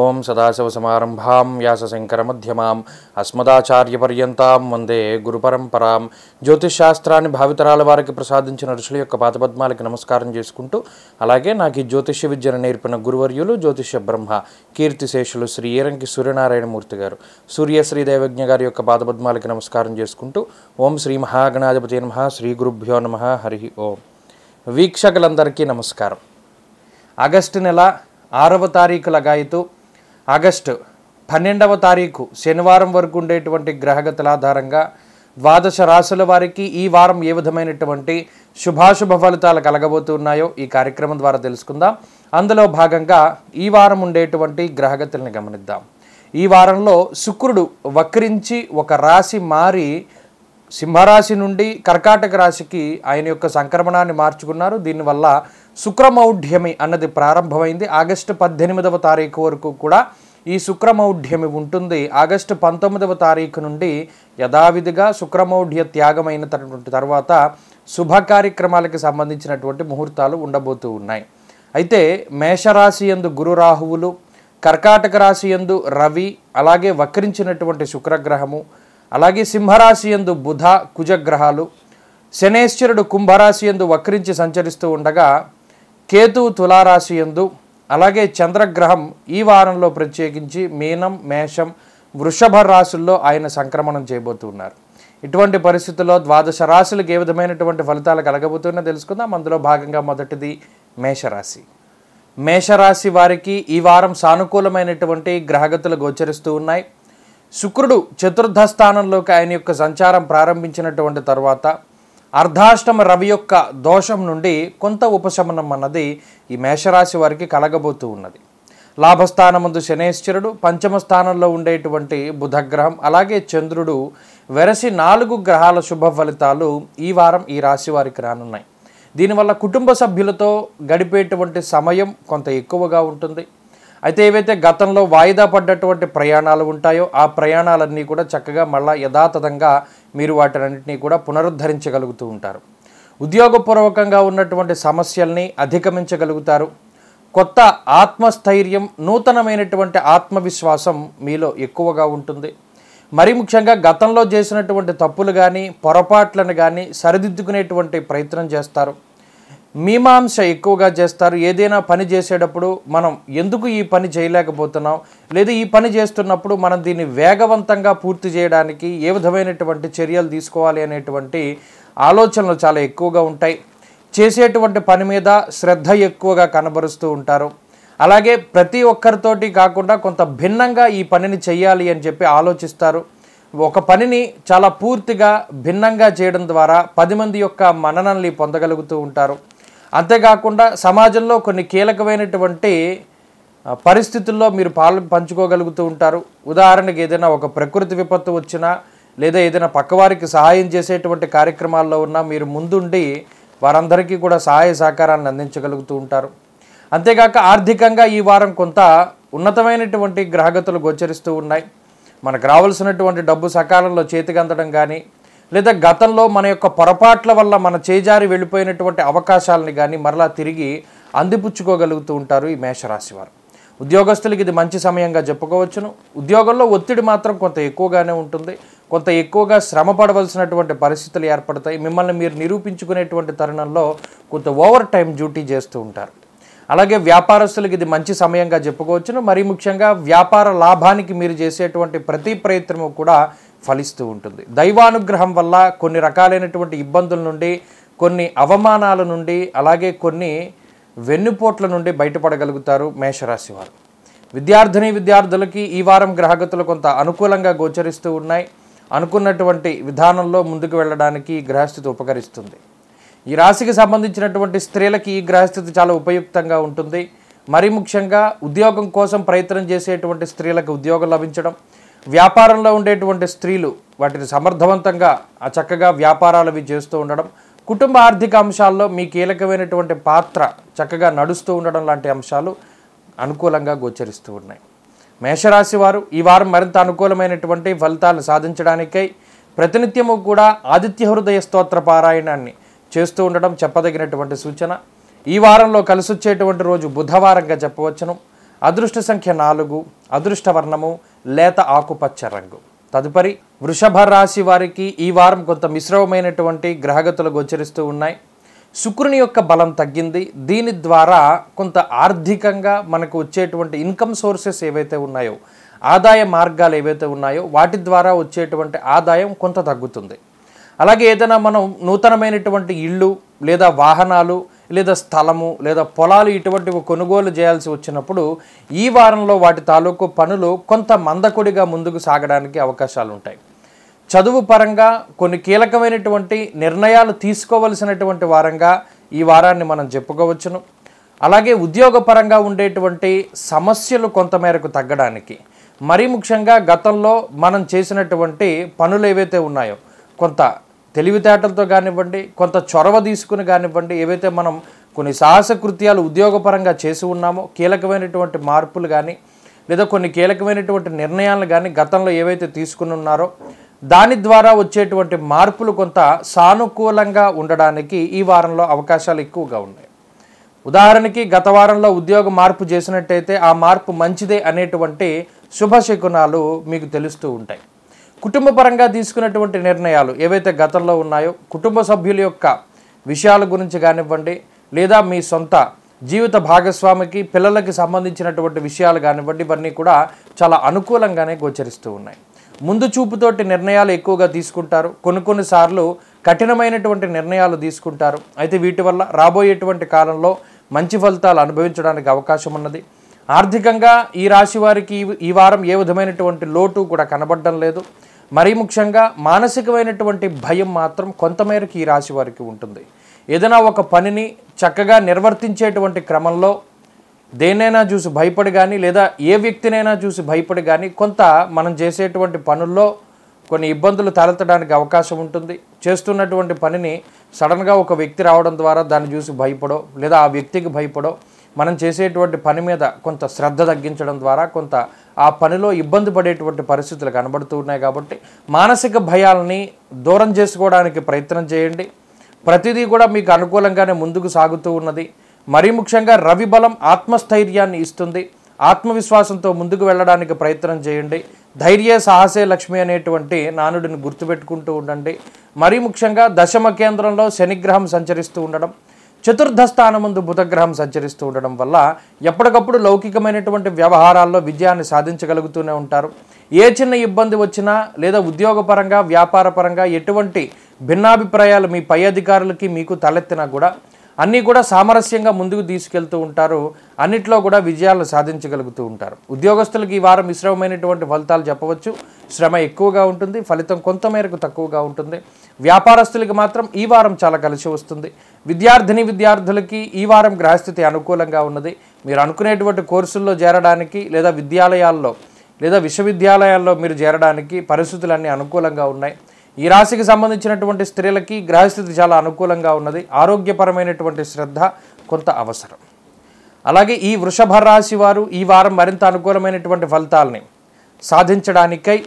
ఓం శంకర మధ్యమాం అస్మదాచార్యపర్యంతం వందే గురుపరంపరాం జ్యోతిష్శాస్త్రాన్ని భావితరాల వారికి ప్రసాదించిన ఋషుల యొక్క పాతపద్మాలకి నమస్కారం చేసుకుంటూ అలాగే నాకు ఈ జ్యోతిష్య విద్యను నేర్పిన గురువర్యులు జ్యోతిష్య బ్రహ్మ కీర్తిశేషులు శ్రీ ఏరంకి సూర్యనారాయణమూర్తి గారు సూర్యశ్రీ దైవజ్ఞ గారి యొక్క పాతపద్మాలకి నమస్కారం చేసుకుంటూ ఓం శ్రీ మహాగణాధిపతి నమ శ్రీ గురుభ్యో నమ హరి ఓం వీక్షకులందరికీ నమస్కారం ఆగస్టు నెల ఆరవ తారీఖు లగాయితూ ఆగస్టు పన్నెండవ తారీఖు శనివారం వరకు ఉండేటువంటి గ్రహగతుల ఆధారంగా ద్వాదశ రాశుల వారికి ఈ వారం ఏ విధమైనటువంటి శుభాశుభ ఫలితాలు కలగబోతున్నాయో ఈ కార్యక్రమం ద్వారా తెలుసుకుందాం అందులో భాగంగా ఈ వారం ఉండేటువంటి గ్రహగతుల్ని గమనిద్దాం ఈ వారంలో శుక్రుడు వక్రించి ఒక రాశి మారి సింహరాశి నుండి కర్కాటక రాశికి ఆయన యొక్క సంక్రమణాన్ని మార్చుకున్నారు దీనివల్ల శుక్రమౌఢ్యమి అన్నది ప్రారంభమైంది ఆగస్టు పద్దెనిమిదవ తారీఖు వరకు కూడా ఈ శుక్రమౌఢ్యమి ఉంటుంది ఆగస్టు పంతొమ్మిదవ తారీఖు నుండి యథావిధిగా శుక్రమౌఢ్య త్యాగమైన తర్వాత శుభ కార్యక్రమాలకు సంబంధించినటువంటి ముహూర్తాలు ఉండబోతూ ఉన్నాయి అయితే మేషరాశి ఎందు గురు రాహువులు కర్కాటక రాశి ఎందు రవి అలాగే వక్రించినటువంటి శుక్రగ్రహము అలాగే సింహరాశి ఎందు బుధ కుజగ్రహాలు శనేశ్వరుడు కుంభరాశి ఎందు వక్రించి సంచరిస్తూ ఉండగా కేతువు తులారాశి ఎందు అలాగే చంద్రగ్రహం ఈ వారంలో ప్రత్యేకించి మీనం మేషం వృషభ రాశుల్లో ఆయన సంక్రమణం చేయబోతున్నారు ఇటువంటి పరిస్థితుల్లో ద్వాదశ రాశులకు ఏ విధమైనటువంటి ఫలితాలు కలగబోతున్నా తెలుసుకుందాం అందులో భాగంగా మొదటిది మేషరాశి మేషరాశి వారికి ఈ వారం సానుకూలమైనటువంటి గ్రహగతులు గోచరిస్తూ ఉన్నాయి శుక్రుడు చతుర్థ స్థానంలోకి ఆయన యొక్క సంచారం ప్రారంభించినటువంటి తర్వాత అర్ధాష్టమ రవి యొక్క దోషం నుండి కొంత ఉపశమనం అన్నది ఈ మేషరాశి వారికి కలగబోతూ ఉన్నది లాభస్థానముందు శనేశ్వరుడు పంచమ స్థానంలో ఉండేటువంటి బుధగ్రహం అలాగే చంద్రుడు వెరసి నాలుగు గ్రహాల శుభ ఫలితాలు ఈ వారం ఈ రాశి వారికి రానున్నాయి దీనివల్ల కుటుంబ సభ్యులతో గడిపేటువంటి సమయం కొంత ఎక్కువగా ఉంటుంది అయితే ఏవైతే గతంలో వాయిదా పడ్డటువంటి ప్రయాణాలు ఉంటాయో ఆ ప్రయాణాలన్నీ కూడా చక్కగా మళ్ళా యథాతథంగా మీరు వాటినన్నింటినీ కూడా పునరుద్ధరించగలుగుతూ ఉంటారు ఉద్యోగపూర్వకంగా ఉన్నటువంటి సమస్యల్ని అధిగమించగలుగుతారు కొత్త ఆత్మస్థైర్యం నూతనమైనటువంటి ఆత్మవిశ్వాసం మీలో ఎక్కువగా ఉంటుంది మరి ముఖ్యంగా గతంలో చేసినటువంటి తప్పులు కానీ పొరపాట్లను కానీ సరిదిద్దుకునేటువంటి ప్రయత్నం చేస్తారు మీమాంస ఎక్కువగా చేస్తారు ఏదైనా పని చేసేటప్పుడు మనం ఎందుకు ఈ పని చేయలేకపోతున్నాం లేదా ఈ పని చేస్తున్నప్పుడు మనం దీన్ని వేగవంతంగా పూర్తి చేయడానికి ఏ విధమైనటువంటి చర్యలు తీసుకోవాలి అనేటువంటి ఆలోచనలు చాలా ఎక్కువగా ఉంటాయి చేసేటువంటి పని మీద శ్రద్ధ ఎక్కువగా కనబరుస్తూ ఉంటారు అలాగే ప్రతి ఒక్కరితోటి కాకుండా కొంత భిన్నంగా ఈ పనిని చేయాలి అని చెప్పి ఆలోచిస్తారు ఒక పనిని చాలా పూర్తిగా భిన్నంగా చేయడం ద్వారా పది మంది యొక్క మననల్ని పొందగలుగుతూ ఉంటారు అంతేకాకుండా సమాజంలో కొన్ని కీలకమైనటువంటి పరిస్థితుల్లో మీరు పాలు పంచుకోగలుగుతూ ఉంటారు ఉదాహరణకి ఏదైనా ఒక ప్రకృతి విపత్తు వచ్చినా లేదా ఏదైనా పక్కవారికి సహాయం చేసేటువంటి కార్యక్రమాల్లో ఉన్నా మీరు ముందుండి వారందరికీ కూడా సహాయ సహకారాన్ని అందించగలుగుతూ ఉంటారు అంతేకాక ఆర్థికంగా ఈ వారం కొంత ఉన్నతమైనటువంటి గ్రహగతులు గోచరిస్తూ ఉన్నాయి మనకు రావాల్సినటువంటి డబ్బు సకాలంలో చేతికందడం కానీ లేదా గతంలో మన యొక్క పొరపాట్ల వల్ల మన చేజారి వెళ్ళిపోయినటువంటి అవకాశాలని కానీ మరలా తిరిగి అందిపుచ్చుకోగలుగుతూ ఉంటారు ఈ మేషరాశి వారు ఉద్యోగస్తులకి ఇది మంచి సమయంగా చెప్పుకోవచ్చును ఉద్యోగంలో ఒత్తిడి మాత్రం కొంత ఎక్కువగానే ఉంటుంది కొంత ఎక్కువగా శ్రమ పడవలసినటువంటి పరిస్థితులు ఏర్పడతాయి మిమ్మల్ని మీరు నిరూపించుకునేటువంటి తరుణంలో కొంత ఓవర్ టైం డ్యూటీ చేస్తూ ఉంటారు అలాగే వ్యాపారస్తులకు ఇది మంచి సమయంగా చెప్పుకోవచ్చును మరీ ముఖ్యంగా వ్యాపార లాభానికి మీరు చేసేటువంటి ప్రతి ప్రయత్నము కూడా ఫలిస్తూ ఉంటుంది దైవానుగ్రహం వల్ల కొన్ని రకాలైనటువంటి ఇబ్బందుల నుండి కొన్ని అవమానాల నుండి అలాగే కొన్ని వెన్నుపోట్ల నుండి బయటపడగలుగుతారు మేషరాశి వారు విద్యార్థిని విద్యార్థులకి ఈ వారం గ్రహగతులు కొంత అనుకూలంగా గోచరిస్తూ ఉన్నాయి అనుకున్నటువంటి విధానంలో ముందుకు వెళ్ళడానికి గ్రహస్థితి ఉపకరిస్తుంది ఈ రాశికి సంబంధించినటువంటి స్త్రీలకి ఈ గ్రహస్థితి చాలా ఉపయుక్తంగా ఉంటుంది మరి ముఖ్యంగా ఉద్యోగం కోసం ప్రయత్నం చేసేటువంటి స్త్రీలకు ఉద్యోగం లభించడం వ్యాపారంలో ఉండేటువంటి స్త్రీలు వాటిని సమర్థవంతంగా ఆ చక్కగా వ్యాపారాలు అవి చేస్తూ ఉండడం కుటుంబ ఆర్థిక అంశాల్లో మీ కీలకమైనటువంటి పాత్ర చక్కగా నడుస్తూ ఉండడం లాంటి అంశాలు అనుకూలంగా గోచరిస్తూ ఉన్నాయి మేషరాశి వారు ఈ వారం మరింత అనుకూలమైనటువంటి ఫలితాలు సాధించడానికై ప్రతినిత్యము కూడా ఆదిత్య హృదయ స్తోత్ర పారాయణాన్ని చేస్తూ ఉండడం చెప్పదగినటువంటి సూచన ఈ వారంలో కలిసొచ్చేటువంటి రోజు బుధవారంగా చెప్పవచ్చును అదృష్ట సంఖ్య నాలుగు అదృష్ట వర్ణము లేత ఆకుపచ్చ రంగు తదుపరి వృషభ రాశి వారికి ఈ వారం కొంత మిశ్రమమైనటువంటి గ్రహగతులు గోచరిస్తూ ఉన్నాయి శుక్రుని యొక్క బలం తగ్గింది దీని ద్వారా కొంత ఆర్థికంగా మనకు వచ్చేటువంటి ఇన్కమ్ సోర్సెస్ ఏవైతే ఉన్నాయో ఆదాయ మార్గాలు ఏవైతే ఉన్నాయో వాటి ద్వారా వచ్చేటువంటి ఆదాయం కొంత తగ్గుతుంది అలాగే ఏదైనా మనం నూతనమైనటువంటి ఇళ్ళు లేదా వాహనాలు లేదా స్థలము లేదా పొలాలు ఇటువంటివి కొనుగోలు చేయాల్సి వచ్చినప్పుడు ఈ వారంలో వాటి తాలూకు పనులు కొంత మందకుడిగా ముందుకు సాగడానికి అవకాశాలు ఉంటాయి చదువు పరంగా కొన్ని కీలకమైనటువంటి నిర్ణయాలు తీసుకోవలసినటువంటి వారంగా ఈ వారాన్ని మనం చెప్పుకోవచ్చును అలాగే ఉద్యోగపరంగా ఉండేటువంటి సమస్యలు కొంతమేరకు తగ్గడానికి మరీ ముఖ్యంగా గతంలో మనం చేసినటువంటి పనులు ఏవైతే ఉన్నాయో కొంత తెలివితేటలతో కానివ్వండి కొంత చొరవ తీసుకుని కానివ్వండి ఏవైతే మనం కొన్ని సాహస కృత్యాలు ఉద్యోగపరంగా చేసి ఉన్నామో కీలకమైనటువంటి మార్పులు కానీ లేదా కొన్ని కీలకమైనటువంటి నిర్ణయాలు కానీ గతంలో ఏవైతే తీసుకుని ఉన్నారో దాని ద్వారా వచ్చేటువంటి మార్పులు కొంత సానుకూలంగా ఉండడానికి ఈ వారంలో అవకాశాలు ఎక్కువగా ఉన్నాయి ఉదాహరణకి గత వారంలో ఉద్యోగ మార్పు చేసినట్టయితే ఆ మార్పు మంచిదే అనేటువంటి శుభశకునాలు మీకు తెలుస్తూ ఉంటాయి కుటుంబ పరంగా తీసుకున్నటువంటి నిర్ణయాలు ఏవైతే గతంలో ఉన్నాయో కుటుంబ సభ్యుల యొక్క విషయాల గురించి కానివ్వండి లేదా మీ సొంత జీవిత భాగస్వామికి పిల్లలకి సంబంధించినటువంటి విషయాలు కానివ్వండి ఇవన్నీ కూడా చాలా అనుకూలంగానే గోచరిస్తూ ఉన్నాయి ముందు చూపుతోటి నిర్ణయాలు ఎక్కువగా తీసుకుంటారు కొన్ని కొన్నిసార్లు కఠినమైనటువంటి నిర్ణయాలు తీసుకుంటారు అయితే వీటి వల్ల రాబోయేటువంటి కాలంలో మంచి ఫలితాలు అనుభవించడానికి అవకాశం ఉన్నది ఆర్థికంగా ఈ రాశి వారికి ఈ వారం ఏ విధమైనటువంటి లోటు కూడా కనబడడం లేదు మరీ ముఖ్యంగా మానసికమైనటువంటి భయం మాత్రం కొంతమేరకు ఈ రాశి వారికి ఉంటుంది ఏదైనా ఒక పనిని చక్కగా నిర్వర్తించేటువంటి క్రమంలో దేనైనా చూసి భయపడి కానీ లేదా ఏ వ్యక్తినైనా చూసి భయపడి కానీ కొంత మనం చేసేటువంటి పనుల్లో కొన్ని ఇబ్బందులు తలెత్తడానికి అవకాశం ఉంటుంది చేస్తున్నటువంటి పనిని సడన్గా ఒక వ్యక్తి రావడం ద్వారా దాన్ని చూసి భయపడో లేదా ఆ వ్యక్తికి భయపడో మనం చేసేటువంటి పని మీద కొంత శ్రద్ధ తగ్గించడం ద్వారా కొంత ఆ పనిలో ఇబ్బంది పడేటువంటి పరిస్థితులు కనబడుతూ ఉన్నాయి కాబట్టి మానసిక భయాలని దూరం చేసుకోవడానికి ప్రయత్నం చేయండి ప్రతిదీ కూడా మీకు అనుకూలంగానే ముందుకు సాగుతూ ఉన్నది మరీ ముఖ్యంగా రవి బలం ఆత్మస్థైర్యాన్ని ఇస్తుంది ఆత్మవిశ్వాసంతో ముందుకు వెళ్ళడానికి ప్రయత్నం చేయండి ధైర్య సాహసే లక్ష్మి అనేటువంటి నానుడిని గుర్తుపెట్టుకుంటూ ఉండండి మరీ ముఖ్యంగా దశమ కేంద్రంలో శనిగ్రహం సంచరిస్తూ ఉండడం చతుర్థ స్థానముందు బుధగ్రహం సంచరిస్తూ ఉండడం వల్ల ఎప్పటికప్పుడు లౌకికమైనటువంటి వ్యవహారాల్లో విజయాన్ని సాధించగలుగుతూనే ఉంటారు ఏ చిన్న ఇబ్బంది వచ్చినా లేదా ఉద్యోగపరంగా వ్యాపారపరంగా ఎటువంటి భిన్నాభిప్రాయాలు మీ పై అధికారులకి మీకు తలెత్తినా కూడా అన్నీ కూడా సామరస్యంగా ముందుకు తీసుకెళ్తూ ఉంటారు అన్నిట్లో కూడా విజయాలు సాధించగలుగుతూ ఉంటారు ఉద్యోగస్తులకు ఈ వారం మిశ్రమమైనటువంటి ఫలితాలు చెప్పవచ్చు శ్రమ ఎక్కువగా ఉంటుంది ఫలితం కొంత మేరకు తక్కువగా ఉంటుంది వ్యాపారస్తులకి మాత్రం ఈ వారం చాలా కలిసి వస్తుంది విద్యార్థిని విద్యార్థులకి ఈ వారం గ్రహస్థితి అనుకూలంగా ఉన్నది మీరు అనుకునేటువంటి కోర్సుల్లో చేరడానికి లేదా విద్యాలయాల్లో లేదా విశ్వవిద్యాలయాల్లో మీరు చేరడానికి పరిస్థితులన్నీ అనుకూలంగా ఉన్నాయి ఈ రాశికి సంబంధించినటువంటి స్త్రీలకి గ్రహస్థితి చాలా అనుకూలంగా ఉన్నది ఆరోగ్యపరమైనటువంటి శ్రద్ధ కొంత అవసరం అలాగే ఈ వృషభ రాశి వారు ఈ వారం మరింత అనుకూలమైనటువంటి ఫలితాలని సాధించడానికై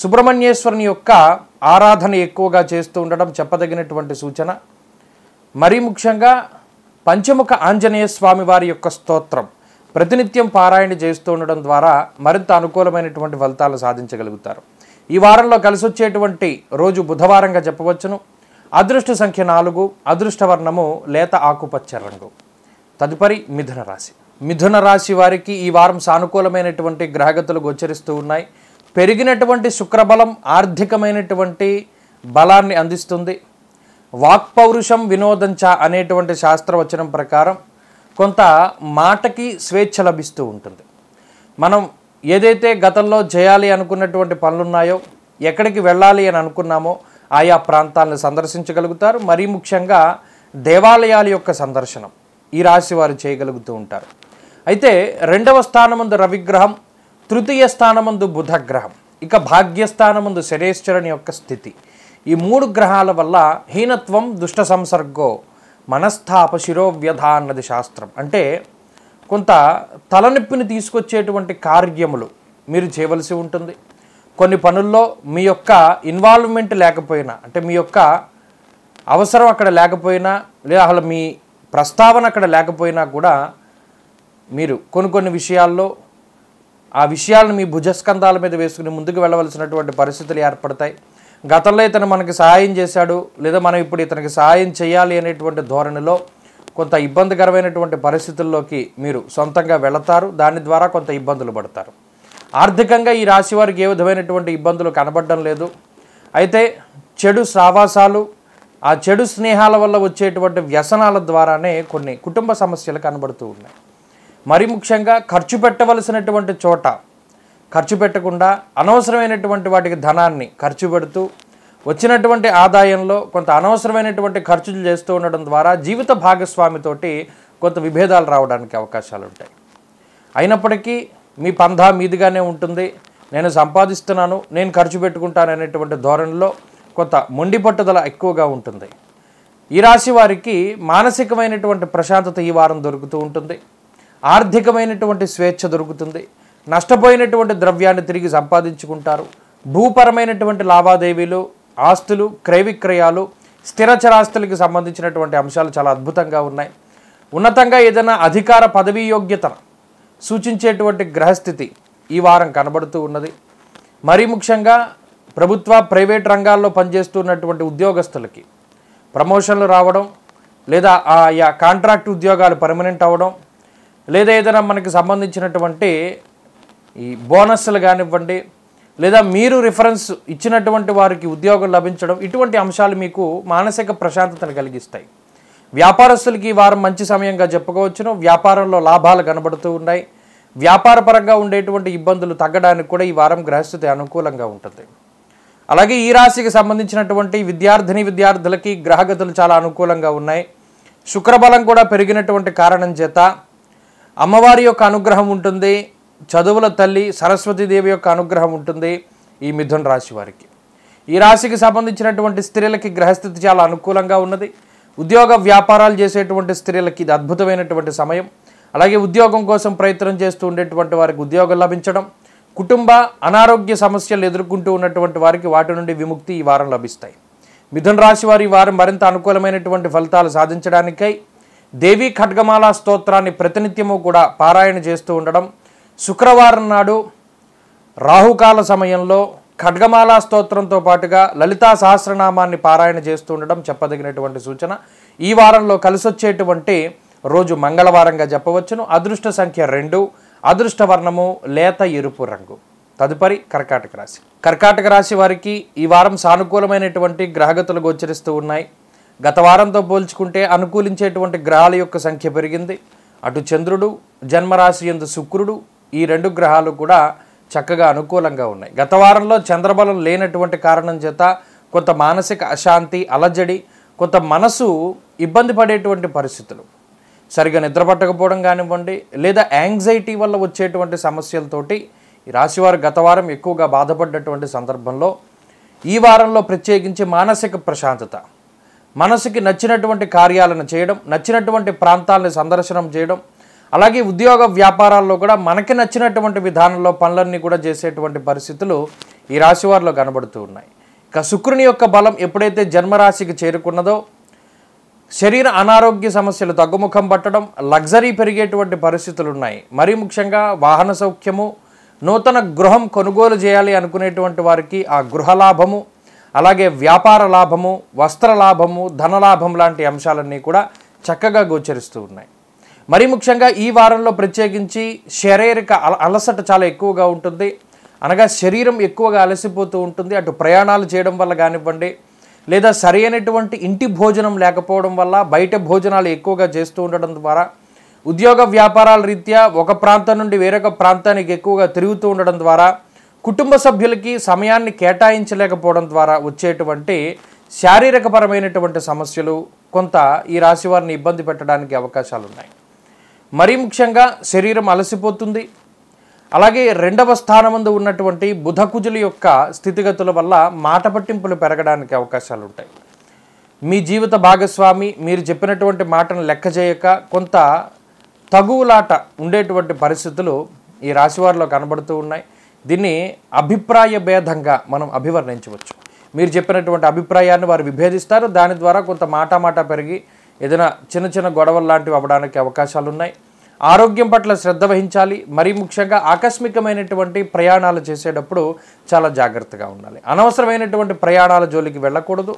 సుబ్రహ్మణ్యేశ్వరుని యొక్క ఆరాధన ఎక్కువగా చేస్తూ ఉండడం చెప్పదగినటువంటి సూచన మరీ ముఖ్యంగా పంచముఖ ఆంజనేయ స్వామి వారి యొక్క స్తోత్రం ప్రతినిత్యం పారాయణ చేస్తూ ఉండడం ద్వారా మరింత అనుకూలమైనటువంటి ఫలితాలు సాధించగలుగుతారు ఈ వారంలో కలిసి వచ్చేటువంటి రోజు బుధవారంగా చెప్పవచ్చును అదృష్ట సంఖ్య నాలుగు అదృష్టవర్ణము లేత ఆకుపచ్చ రంగు తదుపరి మిథున రాశి మిథున రాశి వారికి ఈ వారం సానుకూలమైనటువంటి గ్రహగతులు గోచరిస్తూ ఉన్నాయి పెరిగినటువంటి శుక్రబలం ఆర్థికమైనటువంటి బలాన్ని అందిస్తుంది వాక్పౌరుషం వినోదంచ అనేటువంటి శాస్త్రవచనం ప్రకారం కొంత మాటకి స్వేచ్ఛ లభిస్తూ ఉంటుంది మనం ఏదైతే గతంలో చేయాలి అనుకున్నటువంటి పనులున్నాయో ఎక్కడికి వెళ్ళాలి అని అనుకున్నామో ఆయా ప్రాంతాలను సందర్శించగలుగుతారు మరీ ముఖ్యంగా దేవాలయాల యొక్క సందర్శనం ఈ రాశి వారు చేయగలుగుతూ ఉంటారు అయితే రెండవ స్థానముందు రవిగ్రహం తృతీయ స్థానమందు బుధగ్రహం ఇక భాగ్యస్థానముందు శరేశ్వరుని యొక్క స్థితి ఈ మూడు గ్రహాల వల్ల హీనత్వం దుష్ట సంసర్గో మనస్థాప శిరోవ్యధ అన్నది శాస్త్రం అంటే కొంత తలనొప్పిని తీసుకొచ్చేటువంటి కార్యములు మీరు చేయవలసి ఉంటుంది కొన్ని పనుల్లో మీ యొక్క ఇన్వాల్వ్మెంట్ లేకపోయినా అంటే మీ యొక్క అవసరం అక్కడ లేకపోయినా లేదా అసలు మీ ప్రస్తావన అక్కడ లేకపోయినా కూడా మీరు కొన్ని కొన్ని విషయాల్లో ఆ విషయాలను మీ భుజస్కంధాల మీద వేసుకుని ముందుకు వెళ్ళవలసినటువంటి పరిస్థితులు ఏర్పడతాయి గతంలో ఇతను మనకి సహాయం చేశాడు లేదా మనం ఇప్పుడు ఇతనికి సహాయం చేయాలి అనేటువంటి ధోరణిలో కొంత ఇబ్బందికరమైనటువంటి పరిస్థితుల్లోకి మీరు సొంతంగా వెళతారు దాని ద్వారా కొంత ఇబ్బందులు పడతారు ఆర్థికంగా ఈ రాశి వారికి ఏ విధమైనటువంటి ఇబ్బందులు కనబడడం లేదు అయితే చెడు సావాసాలు ఆ చెడు స్నేహాల వల్ల వచ్చేటువంటి వ్యసనాల ద్వారానే కొన్ని కుటుంబ సమస్యలు కనబడుతూ ఉన్నాయి మరి ముఖ్యంగా ఖర్చు పెట్టవలసినటువంటి చోట ఖర్చు పెట్టకుండా అనవసరమైనటువంటి వాటికి ధనాన్ని ఖర్చు పెడుతూ వచ్చినటువంటి ఆదాయంలో కొంత అనవసరమైనటువంటి ఖర్చులు చేస్తూ ఉండడం ద్వారా జీవిత భాగస్వామితోటి కొంత విభేదాలు రావడానికి అవకాశాలు ఉంటాయి అయినప్పటికీ మీ పంధా మీదుగానే ఉంటుంది నేను సంపాదిస్తున్నాను నేను ఖర్చు పెట్టుకుంటాను అనేటువంటి ధోరణిలో కొంత మొండి పట్టుదల ఎక్కువగా ఉంటుంది ఈ రాశి వారికి మానసికమైనటువంటి ప్రశాంతత ఈ వారం దొరుకుతూ ఉంటుంది ఆర్థికమైనటువంటి స్వేచ్ఛ దొరుకుతుంది నష్టపోయినటువంటి ద్రవ్యాన్ని తిరిగి సంపాదించుకుంటారు భూపరమైనటువంటి లావాదేవీలు ఆస్తులు క్రయవిక్రయాలు స్థిరచరాస్తులకు సంబంధించినటువంటి అంశాలు చాలా అద్భుతంగా ఉన్నాయి ఉన్నతంగా ఏదైనా అధికార పదవీ యోగ్యత సూచించేటువంటి గ్రహస్థితి ఈ వారం కనబడుతూ ఉన్నది మరీ ముఖ్యంగా ప్రభుత్వ ప్రైవేట్ రంగాల్లో పనిచేస్తున్నటువంటి ఉద్యోగస్తులకి ప్రమోషన్లు రావడం లేదా ఆయా కాంట్రాక్ట్ ఉద్యోగాలు పర్మనెంట్ అవ్వడం లేదా ఏదైనా మనకి సంబంధించినటువంటి ఈ బోనస్లు కానివ్వండి లేదా మీరు రిఫరెన్స్ ఇచ్చినటువంటి వారికి ఉద్యోగం లభించడం ఇటువంటి అంశాలు మీకు మానసిక ప్రశాంతతను కలిగిస్తాయి వ్యాపారస్తులకి వారం మంచి సమయంగా చెప్పుకోవచ్చును వ్యాపారంలో లాభాలు కనబడుతూ ఉన్నాయి వ్యాపారపరంగా ఉండేటువంటి ఇబ్బందులు తగ్గడానికి కూడా ఈ వారం గ్రహస్థితి అనుకూలంగా ఉంటుంది అలాగే ఈ రాశికి సంబంధించినటువంటి విద్యార్థిని విద్యార్థులకి గ్రహగతులు చాలా అనుకూలంగా ఉన్నాయి శుక్రబలం కూడా పెరిగినటువంటి కారణం చేత అమ్మవారి యొక్క అనుగ్రహం ఉంటుంది చదువుల తల్లి సరస్వతీదేవి యొక్క అనుగ్రహం ఉంటుంది ఈ మిథున రాశి వారికి ఈ రాశికి సంబంధించినటువంటి స్త్రీలకి గ్రహస్థితి చాలా అనుకూలంగా ఉన్నది ఉద్యోగ వ్యాపారాలు చేసేటువంటి స్త్రీలకి ఇది అద్భుతమైనటువంటి సమయం అలాగే ఉద్యోగం కోసం ప్రయత్నం చేస్తూ ఉండేటువంటి వారికి ఉద్యోగం లభించడం కుటుంబ అనారోగ్య సమస్యలు ఎదుర్కొంటూ ఉన్నటువంటి వారికి వాటి నుండి విముక్తి ఈ వారం లభిస్తాయి మిథున రాశి వారి వారం మరింత అనుకూలమైనటువంటి ఫలితాలు సాధించడానికై దేవీ ఖడ్గమాల స్తోత్రాన్ని ప్రతినిత్యము కూడా పారాయణ చేస్తూ ఉండడం శుక్రవారం నాడు రాహుకాల సమయంలో ఖడ్గమాల స్తోత్రంతో పాటుగా లలితా సహస్రనామాన్ని పారాయణ చేస్తూ ఉండడం చెప్పదగినటువంటి సూచన ఈ వారంలో కలిసొచ్చేటువంటి రోజు మంగళవారంగా చెప్పవచ్చును అదృష్ట సంఖ్య రెండు అదృష్ట వర్ణము లేత ఎరుపు రంగు తదుపరి కర్కాటక రాశి కర్కాటక రాశి వారికి ఈ వారం సానుకూలమైనటువంటి గ్రహగతులు గోచరిస్తూ ఉన్నాయి గత వారంతో పోల్చుకుంటే అనుకూలించేటువంటి గ్రహాల యొక్క సంఖ్య పెరిగింది అటు చంద్రుడు జన్మరాశి ఎందు శుక్రుడు ఈ రెండు గ్రహాలు కూడా చక్కగా అనుకూలంగా ఉన్నాయి గత వారంలో చంద్రబలం లేనటువంటి కారణం చేత కొంత మానసిక అశాంతి అలజడి కొంత మనసు ఇబ్బంది పడేటువంటి పరిస్థితులు సరిగా నిద్రపట్టకపోవడం కానివ్వండి లేదా యాంగ్జైటీ వల్ల వచ్చేటువంటి సమస్యలతోటి ఈ రాశివారు గత వారం ఎక్కువగా బాధపడ్డటువంటి సందర్భంలో ఈ వారంలో ప్రత్యేకించి మానసిక ప్రశాంతత మనసుకి నచ్చినటువంటి కార్యాలను చేయడం నచ్చినటువంటి ప్రాంతాలని సందర్శనం చేయడం అలాగే ఉద్యోగ వ్యాపారాల్లో కూడా మనకి నచ్చినటువంటి విధానంలో పనులన్నీ కూడా చేసేటువంటి పరిస్థితులు ఈ రాశివారిలో కనబడుతూ ఉన్నాయి ఇక శుక్రుని యొక్క బలం ఎప్పుడైతే జన్మరాశికి చేరుకున్నదో శరీర అనారోగ్య సమస్యలు తగ్గుముఖం పట్టడం లగ్జరీ పెరిగేటువంటి పరిస్థితులు ఉన్నాయి మరీ ముఖ్యంగా వాహన సౌఖ్యము నూతన గృహం కొనుగోలు చేయాలి అనుకునేటువంటి వారికి ఆ గృహలాభము అలాగే వ్యాపార లాభము వస్త్ర లాభము ధనలాభం లాంటి అంశాలన్నీ కూడా చక్కగా గోచరిస్తూ ఉన్నాయి మరీ ముఖ్యంగా ఈ వారంలో ప్రత్యేకించి శారీరక అలసట చాలా ఎక్కువగా ఉంటుంది అనగా శరీరం ఎక్కువగా అలసిపోతూ ఉంటుంది అటు ప్రయాణాలు చేయడం వల్ల కానివ్వండి లేదా సరైనటువంటి ఇంటి భోజనం లేకపోవడం వల్ల బయట భోజనాలు ఎక్కువగా చేస్తూ ఉండడం ద్వారా ఉద్యోగ వ్యాపారాల రీత్యా ఒక ప్రాంతం నుండి వేరొక ప్రాంతానికి ఎక్కువగా తిరుగుతూ ఉండడం ద్వారా కుటుంబ సభ్యులకి సమయాన్ని కేటాయించలేకపోవడం ద్వారా వచ్చేటువంటి శారీరకపరమైనటువంటి సమస్యలు కొంత ఈ రాశి వారిని ఇబ్బంది పెట్టడానికి అవకాశాలు ఉన్నాయి మరీ ముఖ్యంగా శరీరం అలసిపోతుంది అలాగే రెండవ స్థానముందు ఉన్నటువంటి బుధకుజుల యొక్క స్థితిగతుల వల్ల మాట పట్టింపులు పెరగడానికి అవకాశాలు ఉంటాయి మీ జీవిత భాగస్వామి మీరు చెప్పినటువంటి మాటను లెక్క చేయక కొంత తగువులాట ఉండేటువంటి పరిస్థితులు ఈ రాశివారిలో కనబడుతూ ఉన్నాయి దీన్ని అభిప్రాయ భేదంగా మనం అభివర్ణించవచ్చు మీరు చెప్పినటువంటి అభిప్రాయాన్ని వారు విభేదిస్తారు దాని ద్వారా కొంత మాటామాట పెరిగి ఏదైనా చిన్న చిన్న గొడవలు లాంటివి అవ్వడానికి అవకాశాలు ఉన్నాయి ఆరోగ్యం పట్ల శ్రద్ధ వహించాలి మరీ ముఖ్యంగా ఆకస్మికమైనటువంటి ప్రయాణాలు చేసేటప్పుడు చాలా జాగ్రత్తగా ఉండాలి అనవసరమైనటువంటి ప్రయాణాల జోలికి వెళ్ళకూడదు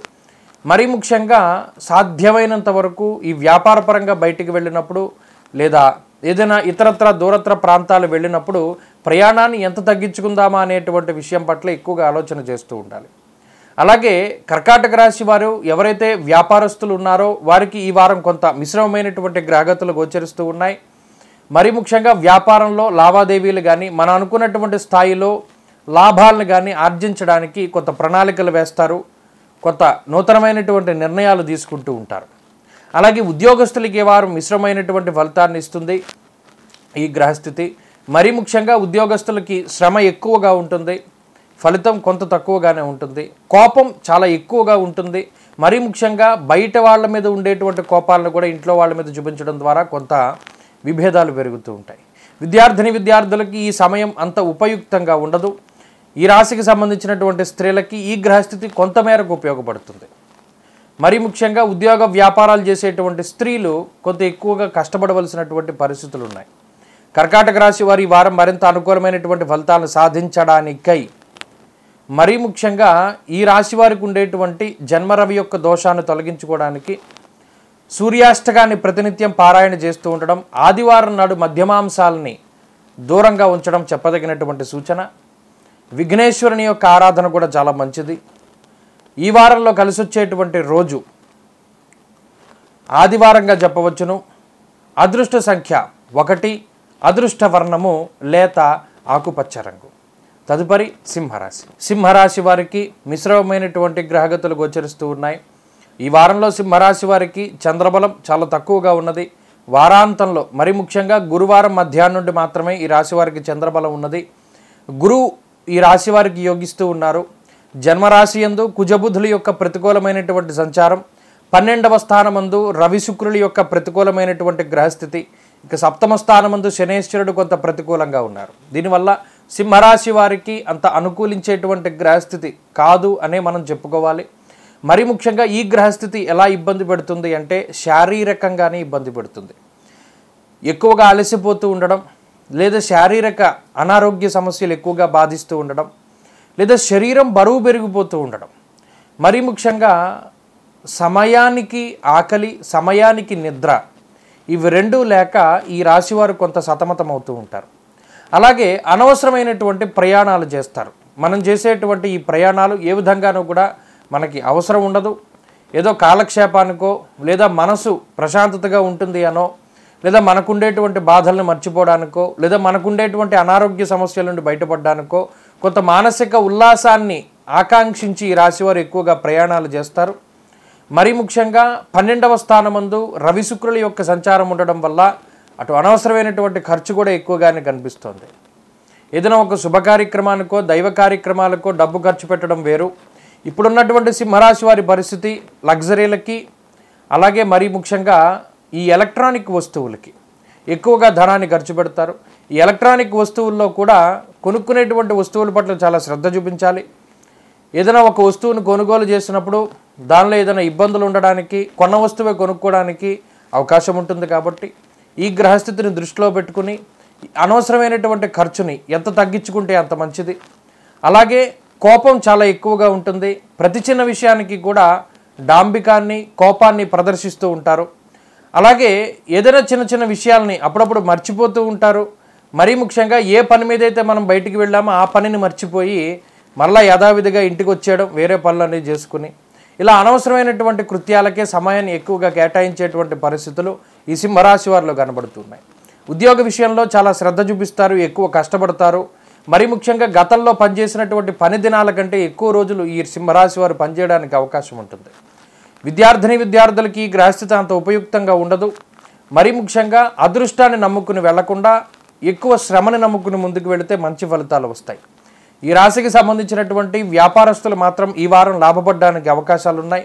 మరీ ముఖ్యంగా సాధ్యమైనంత వరకు ఈ వ్యాపారపరంగా బయటికి వెళ్ళినప్పుడు లేదా ఏదైనా ఇతరత్ర దూరత్ర ప్రాంతాలు వెళ్ళినప్పుడు ప్రయాణాన్ని ఎంత తగ్గించుకుందామా అనేటువంటి విషయం పట్ల ఎక్కువగా ఆలోచన చేస్తూ ఉండాలి అలాగే కర్కాటక రాశి వారు ఎవరైతే వ్యాపారస్తులు ఉన్నారో వారికి ఈ వారం కొంత మిశ్రమమైనటువంటి గ్రాగతులు గోచరిస్తూ ఉన్నాయి మరి ముఖ్యంగా వ్యాపారంలో లావాదేవీలు కానీ మనం అనుకున్నటువంటి స్థాయిలో లాభాలను కానీ ఆర్జించడానికి కొంత ప్రణాళికలు వేస్తారు కొంత నూతనమైనటువంటి నిర్ణయాలు తీసుకుంటూ ఉంటారు అలాగే ఉద్యోగస్తులకి వారు మిశ్రమైనటువంటి ఫలితాన్ని ఇస్తుంది ఈ గ్రహస్థితి మరీ ముఖ్యంగా ఉద్యోగస్తులకి శ్రమ ఎక్కువగా ఉంటుంది ఫలితం కొంత తక్కువగానే ఉంటుంది కోపం చాలా ఎక్కువగా ఉంటుంది మరీ ముఖ్యంగా బయట వాళ్ళ మీద ఉండేటువంటి కోపాలను కూడా ఇంట్లో వాళ్ళ మీద చూపించడం ద్వారా కొంత విభేదాలు పెరుగుతూ ఉంటాయి విద్యార్థిని విద్యార్థులకి ఈ సమయం అంత ఉపయుక్తంగా ఉండదు ఈ రాశికి సంబంధించినటువంటి స్త్రీలకి ఈ గ్రహస్థితి కొంతమేరకు ఉపయోగపడుతుంది మరీ ముఖ్యంగా ఉద్యోగ వ్యాపారాలు చేసేటువంటి స్త్రీలు కొంత ఎక్కువగా కష్టపడవలసినటువంటి పరిస్థితులు ఉన్నాయి కర్కాటక రాశి వారు ఈ వారం మరింత అనుకూలమైనటువంటి ఫలితాలను సాధించడానికై మరీ ముఖ్యంగా ఈ రాశి వారికి ఉండేటువంటి జన్మరవి యొక్క దోషాన్ని తొలగించుకోవడానికి సూర్యాష్టకాన్ని ప్రతినిత్యం పారాయణ చేస్తూ ఉండడం ఆదివారం నాడు మధ్యమాంసాలని దూరంగా ఉంచడం చెప్పదగినటువంటి సూచన విఘ్నేశ్వరుని యొక్క ఆరాధన కూడా చాలా మంచిది ఈ వారంలో కలిసి వచ్చేటువంటి రోజు ఆదివారంగా చెప్పవచ్చును అదృష్ట సంఖ్య ఒకటి అదృష్ట వర్ణము లేత ఆకుపచ్చ రంగు తదుపరి సింహరాశి సింహరాశి వారికి మిశ్రమైనటువంటి గ్రహగతులు గోచరిస్తూ ఉన్నాయి ఈ వారంలో సింహరాశి వారికి చంద్రబలం చాలా తక్కువగా ఉన్నది వారాంతంలో మరి ముఖ్యంగా గురువారం మధ్యాహ్నం నుండి మాత్రమే ఈ రాశి వారికి చంద్రబలం ఉన్నది గురువు ఈ రాశి వారికి యోగిస్తూ ఉన్నారు జన్మరాశి ఎందు కుజబుధుల యొక్క ప్రతికూలమైనటువంటి సంచారం పన్నెండవ స్థానమందు రవి శుక్రుల యొక్క ప్రతికూలమైనటువంటి గ్రహస్థితి ఇక సప్తమ స్థానమందు శనేశ్వరుడు కొంత ప్రతికూలంగా ఉన్నారు దీనివల్ల సింహరాశి వారికి అంత అనుకూలించేటువంటి గ్రహస్థితి కాదు అనే మనం చెప్పుకోవాలి మరి ముఖ్యంగా ఈ గ్రహస్థితి ఎలా ఇబ్బంది పెడుతుంది అంటే శారీరకంగానే ఇబ్బంది పెడుతుంది ఎక్కువగా అలసిపోతూ ఉండడం లేదా శారీరక అనారోగ్య సమస్యలు ఎక్కువగా బాధిస్తూ ఉండడం లేదా శరీరం బరువు పెరిగిపోతూ ఉండడం మరి ముఖ్యంగా సమయానికి ఆకలి సమయానికి నిద్ర ఇవి రెండూ లేక ఈ రాశివారు కొంత సతమతమవుతూ ఉంటారు అలాగే అనవసరమైనటువంటి ప్రయాణాలు చేస్తారు మనం చేసేటువంటి ఈ ప్రయాణాలు ఏ విధంగానూ కూడా మనకి అవసరం ఉండదు ఏదో కాలక్షేపానికో లేదా మనసు ప్రశాంతతగా ఉంటుంది అనో లేదా మనకుండేటువంటి బాధలను మర్చిపోవడానికో లేదా మనకుండేటువంటి అనారోగ్య సమస్యల నుండి బయటపడడానికో కొంత మానసిక ఉల్లాసాన్ని ఆకాంక్షించి ఈ రాశివారు ఎక్కువగా ప్రయాణాలు చేస్తారు మరీ ముఖ్యంగా పన్నెండవ స్థానమందు రవి శుక్రుల యొక్క సంచారం ఉండడం వల్ల అటు అనవసరమైనటువంటి ఖర్చు కూడా ఎక్కువగానే కనిపిస్తోంది ఏదైనా ఒక శుభ కార్యక్రమానికో దైవ కార్యక్రమాలకో డబ్బు ఖర్చు పెట్టడం వేరు ఇప్పుడున్నటువంటి సింహరాశి వారి పరిస్థితి లగ్జరీలకి అలాగే మరీ ముఖ్యంగా ఈ ఎలక్ట్రానిక్ వస్తువులకి ఎక్కువగా ధనాన్ని ఖర్చు పెడతారు ఈ ఎలక్ట్రానిక్ వస్తువుల్లో కూడా కొనుక్కునేటువంటి వస్తువుల పట్ల చాలా శ్రద్ధ చూపించాలి ఏదైనా ఒక వస్తువును కొనుగోలు చేసినప్పుడు దానిలో ఏదైనా ఇబ్బందులు ఉండడానికి కొన్న వస్తువే కొనుక్కోవడానికి అవకాశం ఉంటుంది కాబట్టి ఈ గ్రహస్థితిని దృష్టిలో పెట్టుకుని అనవసరమైనటువంటి ఖర్చుని ఎంత తగ్గించుకుంటే అంత మంచిది అలాగే కోపం చాలా ఎక్కువగా ఉంటుంది ప్రతి చిన్న విషయానికి కూడా డాంబికాన్ని కోపాన్ని ప్రదర్శిస్తూ ఉంటారు అలాగే ఏదైనా చిన్న చిన్న విషయాలని అప్పుడప్పుడు మర్చిపోతూ ఉంటారు మరీ ముఖ్యంగా ఏ పని మీద అయితే మనం బయటికి వెళ్ళామో ఆ పనిని మర్చిపోయి మళ్ళీ యథావిధిగా ఇంటికి వచ్చేయడం వేరే పనులు అనేవి చేసుకుని ఇలా అనవసరమైనటువంటి కృత్యాలకే సమయాన్ని ఎక్కువగా కేటాయించేటువంటి పరిస్థితులు ఈ సింహరాశి వారిలో కనబడుతున్నాయి ఉద్యోగ విషయంలో చాలా శ్రద్ధ చూపిస్తారు ఎక్కువ కష్టపడతారు మరి ముఖ్యంగా గతంలో పనిచేసినటువంటి పని దినాల కంటే ఎక్కువ రోజులు ఈ సింహరాశి వారు పనిచేయడానికి అవకాశం ఉంటుంది విద్యార్థిని విద్యార్థులకి గ్రహస్థితి అంత ఉపయుక్తంగా ఉండదు మరి ముఖ్యంగా అదృష్టాన్ని నమ్ముకుని వెళ్లకుండా ఎక్కువ శ్రమని నమ్ముకుని ముందుకు వెళితే మంచి ఫలితాలు వస్తాయి ఈ రాశికి సంబంధించినటువంటి వ్యాపారస్తులు మాత్రం ఈ వారం లాభపడడానికి అవకాశాలు ఉన్నాయి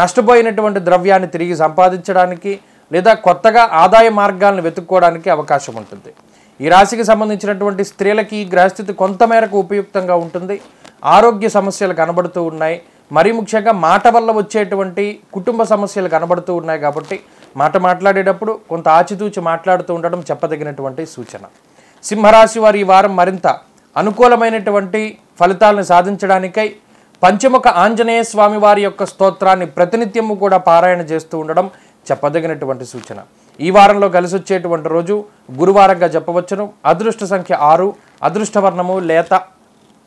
నష్టపోయినటువంటి ద్రవ్యాన్ని తిరిగి సంపాదించడానికి లేదా కొత్తగా ఆదాయ మార్గాలను వెతుక్కోవడానికి అవకాశం ఉంటుంది ఈ రాశికి సంబంధించినటువంటి స్త్రీలకి ఈ గ్రహస్థితి కొంతమేరకు ఉపయుక్తంగా ఉంటుంది ఆరోగ్య సమస్యలు కనబడుతూ ఉన్నాయి మరీ ముఖ్యంగా మాట వల్ల వచ్చేటువంటి కుటుంబ సమస్యలు కనబడుతూ ఉన్నాయి కాబట్టి మాట మాట్లాడేటప్పుడు కొంత ఆచితూచి మాట్లాడుతూ ఉండడం చెప్పదగినటువంటి సూచన సింహరాశి వారు ఈ వారం మరింత అనుకూలమైనటువంటి ఫలితాలను సాధించడానికై పంచముఖ ఆంజనేయ స్వామి వారి యొక్క స్తోత్రాన్ని ప్రతినిత్యము కూడా పారాయణ చేస్తూ ఉండడం చెప్పదగినటువంటి సూచన ఈ వారంలో కలిసి వచ్చేటువంటి రోజు గురువారంగా చెప్పవచ్చును అదృష్ట సంఖ్య ఆరు అదృష్టవర్ణము లేత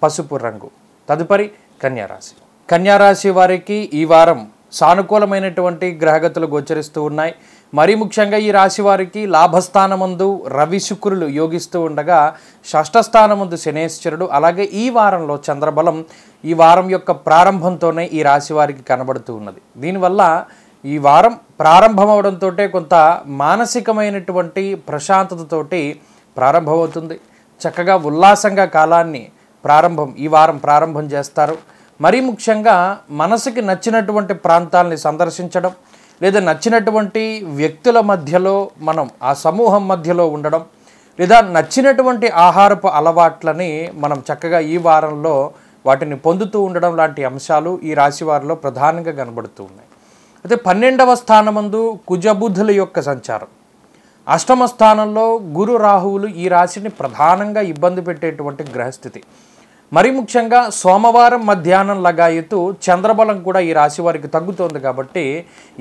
పసుపు రంగు తదుపరి కన్యారాశి కన్యారాశి వారికి ఈ వారం సానుకూలమైనటువంటి గ్రహగతులు గోచరిస్తూ ఉన్నాయి మరీ ముఖ్యంగా ఈ రాశి వారికి లాభస్థానముందు రవి శుక్రులు యోగిస్తూ ఉండగా షష్ఠస్థానమందు శనేశ్వరుడు అలాగే ఈ వారంలో చంద్రబలం ఈ వారం యొక్క ప్రారంభంతోనే ఈ రాశి వారికి కనబడుతూ ఉన్నది దీనివల్ల ఈ వారం ప్రారంభమవడంతో కొంత మానసికమైనటువంటి ప్రశాంతతతోటి ప్రారంభమవుతుంది చక్కగా ఉల్లాసంగా కాలాన్ని ప్రారంభం ఈ వారం ప్రారంభం చేస్తారు మరీ ముఖ్యంగా మనసుకి నచ్చినటువంటి ప్రాంతాలని సందర్శించడం లేదా నచ్చినటువంటి వ్యక్తుల మధ్యలో మనం ఆ సమూహం మధ్యలో ఉండడం లేదా నచ్చినటువంటి ఆహారపు అలవాట్లని మనం చక్కగా ఈ వారంలో వాటిని పొందుతూ ఉండడం లాంటి అంశాలు ఈ రాశి వారిలో ప్రధానంగా కనబడుతూ ఉన్నాయి అయితే పన్నెండవ స్థానమందు కుజబుద్ధుల యొక్క సంచారం అష్టమ స్థానంలో గురు రాహువులు ఈ రాశిని ప్రధానంగా ఇబ్బంది పెట్టేటువంటి గ్రహస్థితి మరి ముఖ్యంగా సోమవారం మధ్యాహ్నం లగాయతు చంద్రబలం కూడా ఈ రాశి వారికి తగ్గుతోంది కాబట్టి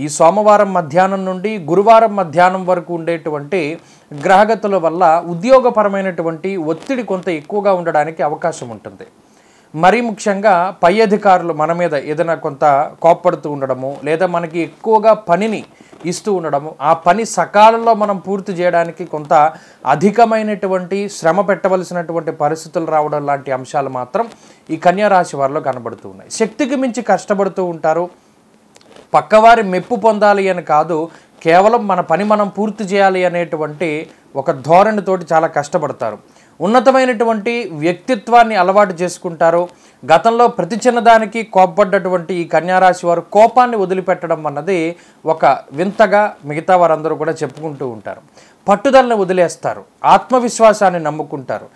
ఈ సోమవారం మధ్యాహ్నం నుండి గురువారం మధ్యాహ్నం వరకు ఉండేటువంటి గ్రహగతుల వల్ల ఉద్యోగపరమైనటువంటి ఒత్తిడి కొంత ఎక్కువగా ఉండడానికి అవకాశం ఉంటుంది మరీ ముఖ్యంగా పై అధికారులు మన మీద ఏదైనా కొంత కోప్పడుతూ ఉండడము లేదా మనకి ఎక్కువగా పనిని ఇస్తూ ఉండడము ఆ పని సకాలంలో మనం పూర్తి చేయడానికి కొంత అధికమైనటువంటి శ్రమ పెట్టవలసినటువంటి పరిస్థితులు రావడం లాంటి అంశాలు మాత్రం ఈ కన్యారాశి వారిలో కనబడుతూ ఉన్నాయి శక్తికి మించి కష్టపడుతూ ఉంటారు పక్కవారి మెప్పు పొందాలి అని కాదు కేవలం మన పని మనం పూర్తి చేయాలి అనేటువంటి ఒక ధోరణితోటి చాలా కష్టపడతారు ఉన్నతమైనటువంటి వ్యక్తిత్వాన్ని అలవాటు చేసుకుంటారో గతంలో ప్రతి చిన్నదానికి కోపడ్డటువంటి ఈ కన్యారాశి వారు కోపాన్ని వదిలిపెట్టడం అన్నది ఒక వింతగా మిగతా వారందరూ కూడా చెప్పుకుంటూ ఉంటారు పట్టుదలను వదిలేస్తారు ఆత్మవిశ్వాసాన్ని నమ్ముకుంటారు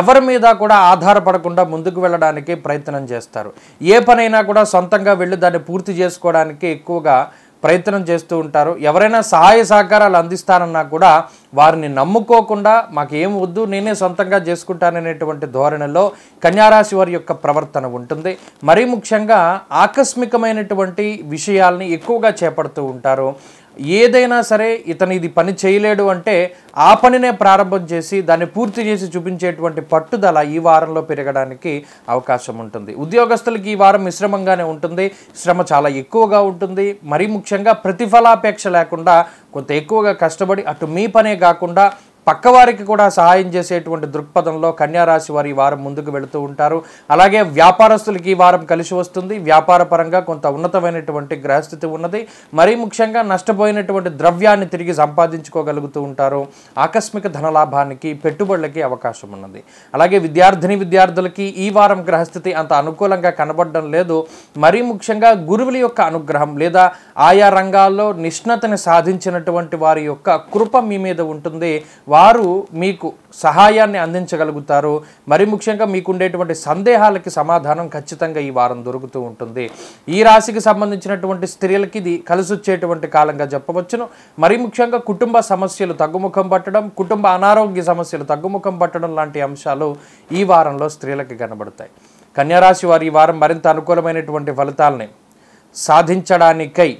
ఎవరి మీద కూడా ఆధారపడకుండా ముందుకు వెళ్ళడానికి ప్రయత్నం చేస్తారు ఏ పనైనా కూడా సొంతంగా వెళ్ళి దాన్ని పూర్తి చేసుకోవడానికి ఎక్కువగా ప్రయత్నం చేస్తూ ఉంటారు ఎవరైనా సహాయ సహకారాలు అందిస్తారన్నా కూడా వారిని నమ్ముకోకుండా మాకేం వద్దు నేనే సొంతంగా చేసుకుంటాననేటువంటి ధోరణిలో కన్యారాశి వారి యొక్క ప్రవర్తన ఉంటుంది మరీ ముఖ్యంగా ఆకస్మికమైనటువంటి విషయాల్ని ఎక్కువగా చేపడుతూ ఉంటారు ఏదైనా సరే ఇతను ఇది పని చేయలేడు అంటే ఆ పనినే ప్రారంభం చేసి దాన్ని పూర్తి చేసి చూపించేటువంటి పట్టుదల ఈ వారంలో పెరగడానికి అవకాశం ఉంటుంది ఉద్యోగస్తులకి ఈ వారం మిశ్రమంగానే ఉంటుంది శ్రమ చాలా ఎక్కువగా ఉంటుంది మరీ ముఖ్యంగా ప్రతిఫలాపేక్ష లేకుండా కొంత ఎక్కువగా కష్టపడి అటు మీ పనే కాకుండా పక్కవారికి కూడా సహాయం చేసేటువంటి దృక్పథంలో కన్యారాశి వారు ఈ వారం ముందుకు వెళుతూ ఉంటారు అలాగే వ్యాపారస్తులకి ఈ వారం కలిసి వస్తుంది వ్యాపార పరంగా కొంత ఉన్నతమైనటువంటి గ్రహస్థితి ఉన్నది మరీ ముఖ్యంగా నష్టపోయినటువంటి ద్రవ్యాన్ని తిరిగి సంపాదించుకోగలుగుతూ ఉంటారు ఆకస్మిక ధనలాభానికి పెట్టుబడులకి అవకాశం ఉన్నది అలాగే విద్యార్థిని విద్యార్థులకి ఈ వారం గ్రహస్థితి అంత అనుకూలంగా కనబడడం లేదు మరీ ముఖ్యంగా గురువుల యొక్క అనుగ్రహం లేదా ఆయా రంగాల్లో నిష్ణతని సాధించినటువంటి వారి యొక్క కృప మీ మీద ఉంటుంది వారు మీకు సహాయాన్ని అందించగలుగుతారు మరి ముఖ్యంగా మీకుండేటువంటి సందేహాలకి సమాధానం ఖచ్చితంగా ఈ వారం దొరుకుతూ ఉంటుంది ఈ రాశికి సంబంధించినటువంటి స్త్రీలకి ఇది కలిసొచ్చేటువంటి కాలంగా చెప్పవచ్చును మరి ముఖ్యంగా కుటుంబ సమస్యలు తగ్గుముఖం పట్టడం కుటుంబ అనారోగ్య సమస్యలు తగ్గుముఖం పట్టడం లాంటి అంశాలు ఈ వారంలో స్త్రీలకి కనబడతాయి కన్యారాశి వారు ఈ వారం మరింత అనుకూలమైనటువంటి ఫలితాలని సాధించడానికై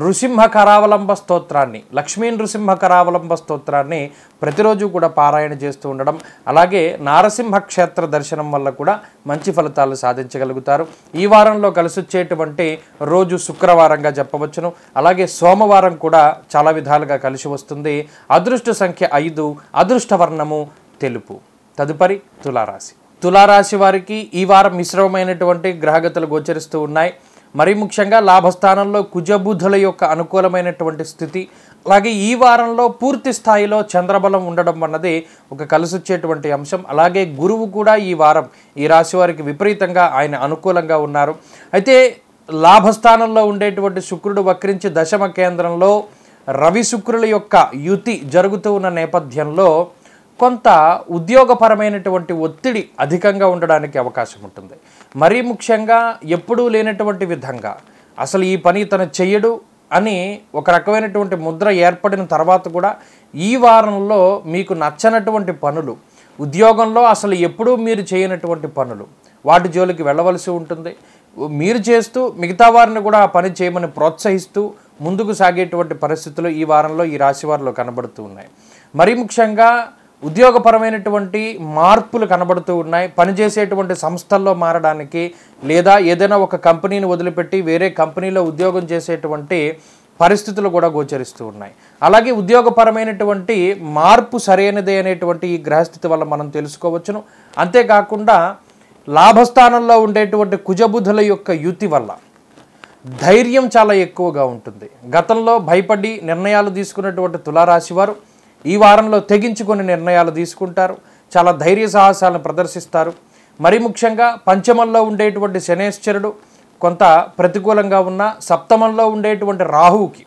నృసింహ కరావలంబ స్తోత్రాన్ని లక్ష్మీ నృసింహ కరావలంబ స్తోత్రాన్ని ప్రతిరోజు కూడా పారాయణ చేస్తూ ఉండడం అలాగే నారసింహ క్షేత్ర దర్శనం వల్ల కూడా మంచి ఫలితాలు సాధించగలుగుతారు ఈ వారంలో కలిసి వచ్చేటువంటి రోజు శుక్రవారంగా చెప్పవచ్చును అలాగే సోమవారం కూడా చాలా విధాలుగా కలిసి వస్తుంది అదృష్ట సంఖ్య ఐదు అదృష్టవర్ణము తెలుపు తదుపరి తులారాశి తులారాశి వారికి ఈ వారం మిశ్రమమైనటువంటి గ్రహగతులు గోచరిస్తూ ఉన్నాయి మరీ ముఖ్యంగా లాభస్థానంలో కుజబుధుల యొక్క అనుకూలమైనటువంటి స్థితి అలాగే ఈ వారంలో పూర్తి స్థాయిలో చంద్రబలం ఉండడం అన్నది ఒక కలిసొచ్చేటువంటి అంశం అలాగే గురువు కూడా ఈ వారం ఈ రాశి వారికి విపరీతంగా ఆయన అనుకూలంగా ఉన్నారు అయితే లాభస్థానంలో ఉండేటువంటి శుక్రుడు వక్రించి దశమ కేంద్రంలో రవి శుక్రుల యొక్క యుతి జరుగుతూ ఉన్న నేపథ్యంలో కొంత ఉద్యోగపరమైనటువంటి ఒత్తిడి అధికంగా ఉండడానికి అవకాశం ఉంటుంది మరీ ముఖ్యంగా ఎప్పుడూ లేనటువంటి విధంగా అసలు ఈ పని తను చెయ్యడు అని ఒక రకమైనటువంటి ముద్ర ఏర్పడిన తర్వాత కూడా ఈ వారంలో మీకు నచ్చనటువంటి పనులు ఉద్యోగంలో అసలు ఎప్పుడూ మీరు చేయనటువంటి పనులు వాటి జోలికి వెళ్ళవలసి ఉంటుంది మీరు చేస్తూ మిగతా వారిని కూడా ఆ పని చేయమని ప్రోత్సహిస్తూ ముందుకు సాగేటువంటి పరిస్థితులు ఈ వారంలో ఈ రాశి వారిలో కనబడుతూ ఉన్నాయి మరీ ముఖ్యంగా ఉద్యోగపరమైనటువంటి మార్పులు కనబడుతూ ఉన్నాయి పనిచేసేటువంటి సంస్థల్లో మారడానికి లేదా ఏదైనా ఒక కంపెనీని వదిలిపెట్టి వేరే కంపెనీలో ఉద్యోగం చేసేటువంటి పరిస్థితులు కూడా గోచరిస్తూ ఉన్నాయి అలాగే ఉద్యోగపరమైనటువంటి మార్పు సరైనదే అనేటువంటి ఈ గ్రహస్థితి వల్ల మనం తెలుసుకోవచ్చును అంతేకాకుండా లాభస్థానంలో ఉండేటువంటి కుజబుధుల యొక్క యుతి వల్ల ధైర్యం చాలా ఎక్కువగా ఉంటుంది గతంలో భయపడి నిర్ణయాలు తీసుకున్నటువంటి తులారాశి వారు ఈ వారంలో తెగించుకొని నిర్ణయాలు తీసుకుంటారు చాలా ధైర్య సాహసాలను ప్రదర్శిస్తారు మరి ముఖ్యంగా పంచమంలో ఉండేటువంటి శనేశ్వరుడు కొంత ప్రతికూలంగా ఉన్న సప్తమంలో ఉండేటువంటి రాహువుకి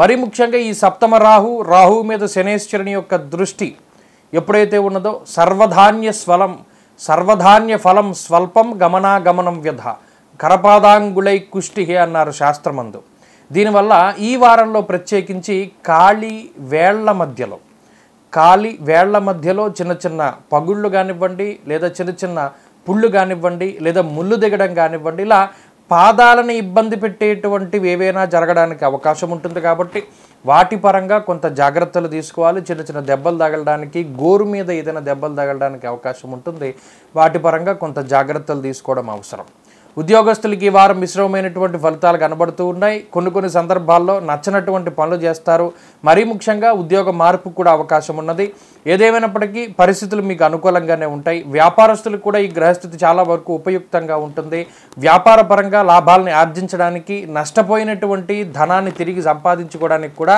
మరి ముఖ్యంగా ఈ సప్తమ రాహు రాహువు మీద శనేశ్వరుని యొక్క దృష్టి ఎప్పుడైతే ఉన్నదో సర్వధాన్య స్వలం సర్వధాన్య ఫలం స్వల్పం గమనాగమనం వ్యధ కరపాదాంగులై కుష్టి అన్నారు శాస్త్రమందు దీనివల్ల ఈ వారంలో ప్రత్యేకించి ఖాళీ వేళ్ల మధ్యలో కాలి వేళ్ల మధ్యలో చిన్న చిన్న పగుళ్ళు కానివ్వండి లేదా చిన్న చిన్న పుళ్ళు కానివ్వండి లేదా ముళ్ళు దిగడం కానివ్వండి ఇలా పాదాలను ఇబ్బంది పెట్టేటువంటివి ఏవైనా జరగడానికి అవకాశం ఉంటుంది కాబట్టి వాటి పరంగా కొంత జాగ్రత్తలు తీసుకోవాలి చిన్న చిన్న దెబ్బలు తగలడానికి గోరు మీద ఏదైనా దెబ్బలు తగలడానికి అవకాశం ఉంటుంది వాటి పరంగా కొంత జాగ్రత్తలు తీసుకోవడం అవసరం ఉద్యోగస్తులకి వారం మిశ్రమమైనటువంటి ఫలితాలు కనబడుతూ ఉన్నాయి కొన్ని కొన్ని సందర్భాల్లో నచ్చనటువంటి పనులు చేస్తారు మరీ ముఖ్యంగా ఉద్యోగ మార్పు కూడా అవకాశం ఉన్నది ఏదేమైనప్పటికీ పరిస్థితులు మీకు అనుకూలంగానే ఉంటాయి వ్యాపారస్తులకు కూడా ఈ గ్రహస్థితి చాలా వరకు ఉపయుక్తంగా ఉంటుంది వ్యాపార పరంగా లాభాలని ఆర్జించడానికి నష్టపోయినటువంటి ధనాన్ని తిరిగి సంపాదించుకోవడానికి కూడా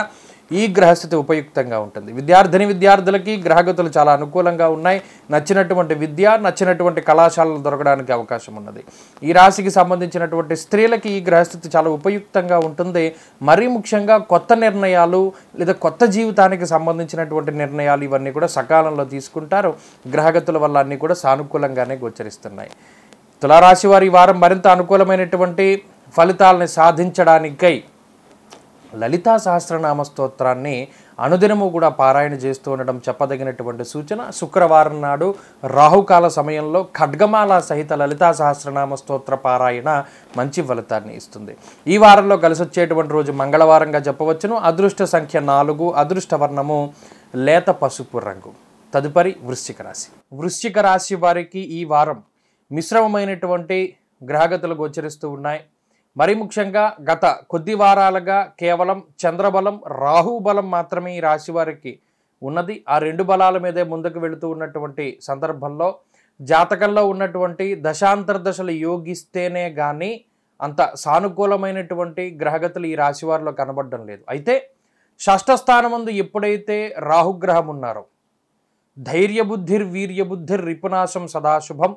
ఈ గ్రహస్థితి ఉపయుక్తంగా ఉంటుంది విద్యార్థిని విద్యార్థులకి గ్రహగతులు చాలా అనుకూలంగా ఉన్నాయి నచ్చినటువంటి విద్య నచ్చినటువంటి కళాశాలలు దొరకడానికి అవకాశం ఉన్నది ఈ రాశికి సంబంధించినటువంటి స్త్రీలకి ఈ గ్రహస్థితి చాలా ఉపయుక్తంగా ఉంటుంది మరీ ముఖ్యంగా కొత్త నిర్ణయాలు లేదా కొత్త జీవితానికి సంబంధించినటువంటి నిర్ణయాలు ఇవన్నీ కూడా సకాలంలో తీసుకుంటారు గ్రహగతుల వల్ల అన్నీ కూడా సానుకూలంగానే గోచరిస్తున్నాయి తులారాశి వారి వారం మరింత అనుకూలమైనటువంటి ఫలితాలని సాధించడానికై లలితా సహస్రనామ స్తోత్రాన్ని అనుదినము కూడా పారాయణ చేస్తూ ఉండడం చెప్పదగినటువంటి సూచన శుక్రవారం నాడు రాహుకాల సమయంలో ఖడ్గమాల సహిత లలితా సహస్రనామ స్తోత్ర పారాయణ మంచి ఫలితాన్ని ఇస్తుంది ఈ వారంలో కలిసి వచ్చేటువంటి రోజు మంగళవారంగా చెప్పవచ్చును అదృష్ట సంఖ్య నాలుగు అదృష్ట వర్ణము లేత పసుపు రంగు తదుపరి వృశ్చిక రాశి వృశ్చిక రాశి వారికి ఈ వారం మిశ్రమమైనటువంటి గ్రహగతులు గోచరిస్తూ ఉన్నాయి మరి ముఖ్యంగా గత కొద్ది వారాలుగా కేవలం చంద్రబలం రాహుబలం మాత్రమే ఈ రాశి వారికి ఉన్నది ఆ రెండు బలాల మీదే ముందుకు వెళుతూ ఉన్నటువంటి సందర్భంలో జాతకంలో ఉన్నటువంటి దశాంతర దశలు యోగిస్తేనే కానీ అంత సానుకూలమైనటువంటి గ్రహగతులు ఈ రాశివారిలో కనబడడం లేదు అయితే ముందు ఎప్పుడైతే రాహుగ్రహం ఉన్నారో ధైర్యబుద్ధిర్ వీర్యబుద్ధిర్ రిపునాశం సదాశుభం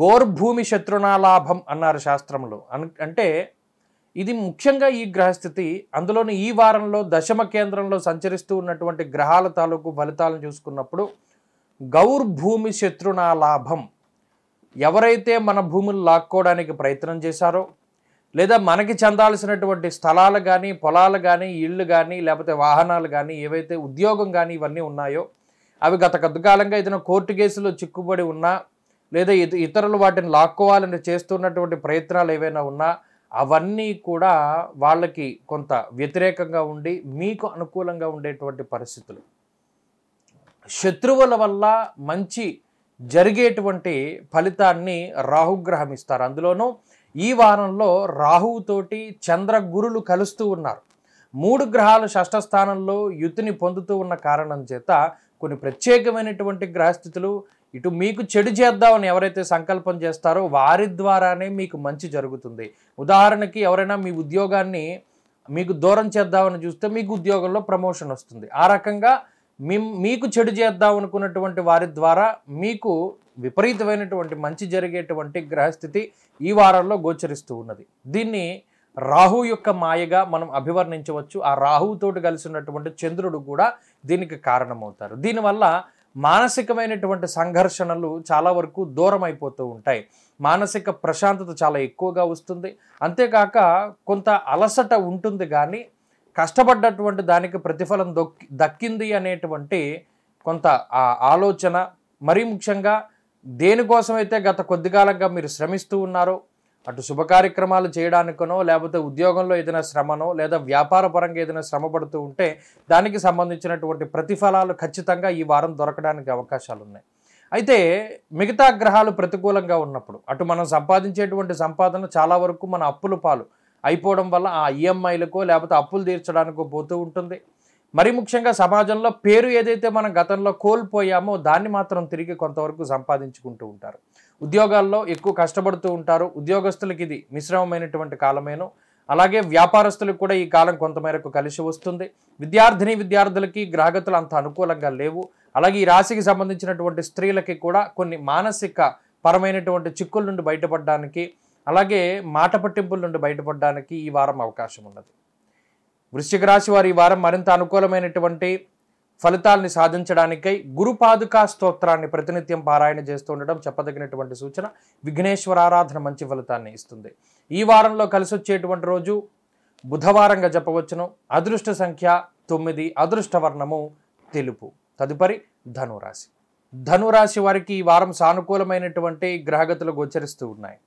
గోర్భూమి శత్రునాలాభం అన్నారు శాస్త్రంలో అంటే ఇది ముఖ్యంగా ఈ గ్రహస్థితి అందులోని ఈ వారంలో దశమ కేంద్రంలో సంచరిస్తూ ఉన్నటువంటి గ్రహాల తాలూకు ఫలితాలను చూసుకున్నప్పుడు గౌర్భూమి శత్రునాలాభం ఎవరైతే మన భూములు లాక్కోవడానికి ప్రయత్నం చేశారో లేదా మనకి చెందాల్సినటువంటి స్థలాలు కానీ పొలాలు కానీ ఇళ్ళు కానీ లేకపోతే వాహనాలు కానీ ఏవైతే ఉద్యోగం కానీ ఇవన్నీ ఉన్నాయో అవి గత కాలంగా ఏదైనా కోర్టు కేసులో చిక్కుబడి ఉన్నా లేదా ఇతరులు వాటిని లాక్కోవాలని చేస్తున్నటువంటి ప్రయత్నాలు ఏవైనా ఉన్నా అవన్నీ కూడా వాళ్ళకి కొంత వ్యతిరేకంగా ఉండి మీకు అనుకూలంగా ఉండేటువంటి పరిస్థితులు శత్రువుల వల్ల మంచి జరిగేటువంటి ఫలితాన్ని రాహుగ్రహం ఇస్తారు అందులోనూ ఈ వారంలో రాహువుతోటి చంద్ర గురులు కలుస్తూ ఉన్నారు మూడు గ్రహాలు షష్ఠస్థానంలో యుతిని పొందుతూ ఉన్న కారణం చేత కొన్ని ప్రత్యేకమైనటువంటి గ్రహస్థితులు ఇటు మీకు చెడు చేద్దామని ఎవరైతే సంకల్పం చేస్తారో వారి ద్వారానే మీకు మంచి జరుగుతుంది ఉదాహరణకి ఎవరైనా మీ ఉద్యోగాన్ని మీకు దూరం చేద్దామని చూస్తే మీకు ఉద్యోగంలో ప్రమోషన్ వస్తుంది ఆ రకంగా మీ మీకు చెడు చేద్దాం అనుకున్నటువంటి వారి ద్వారా మీకు విపరీతమైనటువంటి మంచి జరిగేటువంటి గ్రహస్థితి ఈ వారంలో గోచరిస్తూ ఉన్నది దీన్ని రాహు యొక్క మాయగా మనం అభివర్ణించవచ్చు ఆ రాహుతోటి కలిసి ఉన్నటువంటి చంద్రుడు కూడా దీనికి కారణమవుతారు దీనివల్ల మానసికమైనటువంటి సంఘర్షణలు చాలా వరకు దూరం అయిపోతూ ఉంటాయి మానసిక ప్రశాంతత చాలా ఎక్కువగా వస్తుంది అంతేకాక కొంత అలసట ఉంటుంది కానీ కష్టపడ్డటువంటి దానికి ప్రతిఫలం దొక్కి దక్కింది అనేటువంటి కొంత ఆలోచన మరీ ముఖ్యంగా దేనికోసమైతే గత కొద్ది కాలంగా మీరు శ్రమిస్తూ ఉన్నారో అటు శుభకార్యక్రమాలు చేయడానికనో లేకపోతే ఉద్యోగంలో ఏదైనా శ్రమనో లేదా వ్యాపార పరంగా ఏదైనా శ్రమ పడుతూ ఉంటే దానికి సంబంధించినటువంటి ప్రతిఫలాలు ఖచ్చితంగా ఈ వారం దొరకడానికి అవకాశాలు ఉన్నాయి అయితే మిగతా గ్రహాలు ప్రతికూలంగా ఉన్నప్పుడు అటు మనం సంపాదించేటువంటి సంపాదన చాలా వరకు మన అప్పుల పాలు అయిపోవడం వల్ల ఆ ఈఎంఐలకో లేకపోతే అప్పులు తీర్చడానికో పోతూ ఉంటుంది మరి ముఖ్యంగా సమాజంలో పేరు ఏదైతే మనం గతంలో కోల్పోయామో దాన్ని మాత్రం తిరిగి కొంతవరకు సంపాదించుకుంటూ ఉంటారు ఉద్యోగాల్లో ఎక్కువ కష్టపడుతూ ఉంటారు ఉద్యోగస్తులకి ఇది మిశ్రమమైనటువంటి కాలమేను అలాగే వ్యాపారస్తులకు కూడా ఈ కాలం కొంతమేరకు కలిసి వస్తుంది విద్యార్థిని విద్యార్థులకి గ్రాహకులు అంత అనుకూలంగా లేవు అలాగే ఈ రాశికి సంబంధించినటువంటి స్త్రీలకి కూడా కొన్ని మానసిక పరమైనటువంటి చిక్కుల నుండి బయటపడడానికి అలాగే మాట పట్టింపుల నుండి బయటపడడానికి ఈ వారం అవకాశం ఉన్నది వృశ్చిక రాశి వారు ఈ వారం మరింత అనుకూలమైనటువంటి ఫలితాలని సాధించడానికై గురుపాదుకా స్తోత్రాన్ని ప్రతినిత్యం పారాయణ చేస్తుండడం చెప్పదగినటువంటి సూచన విఘ్నేశ్వర ఆరాధన మంచి ఫలితాన్ని ఇస్తుంది ఈ వారంలో కలిసి వచ్చేటువంటి రోజు బుధవారంగా చెప్పవచ్చును అదృష్ట సంఖ్య తొమ్మిది అదృష్టవర్ణము తెలుపు తదుపరి ధనురాశి ధనురాశి వారికి ఈ వారం సానుకూలమైనటువంటి గ్రహగతులు గోచరిస్తూ ఉన్నాయి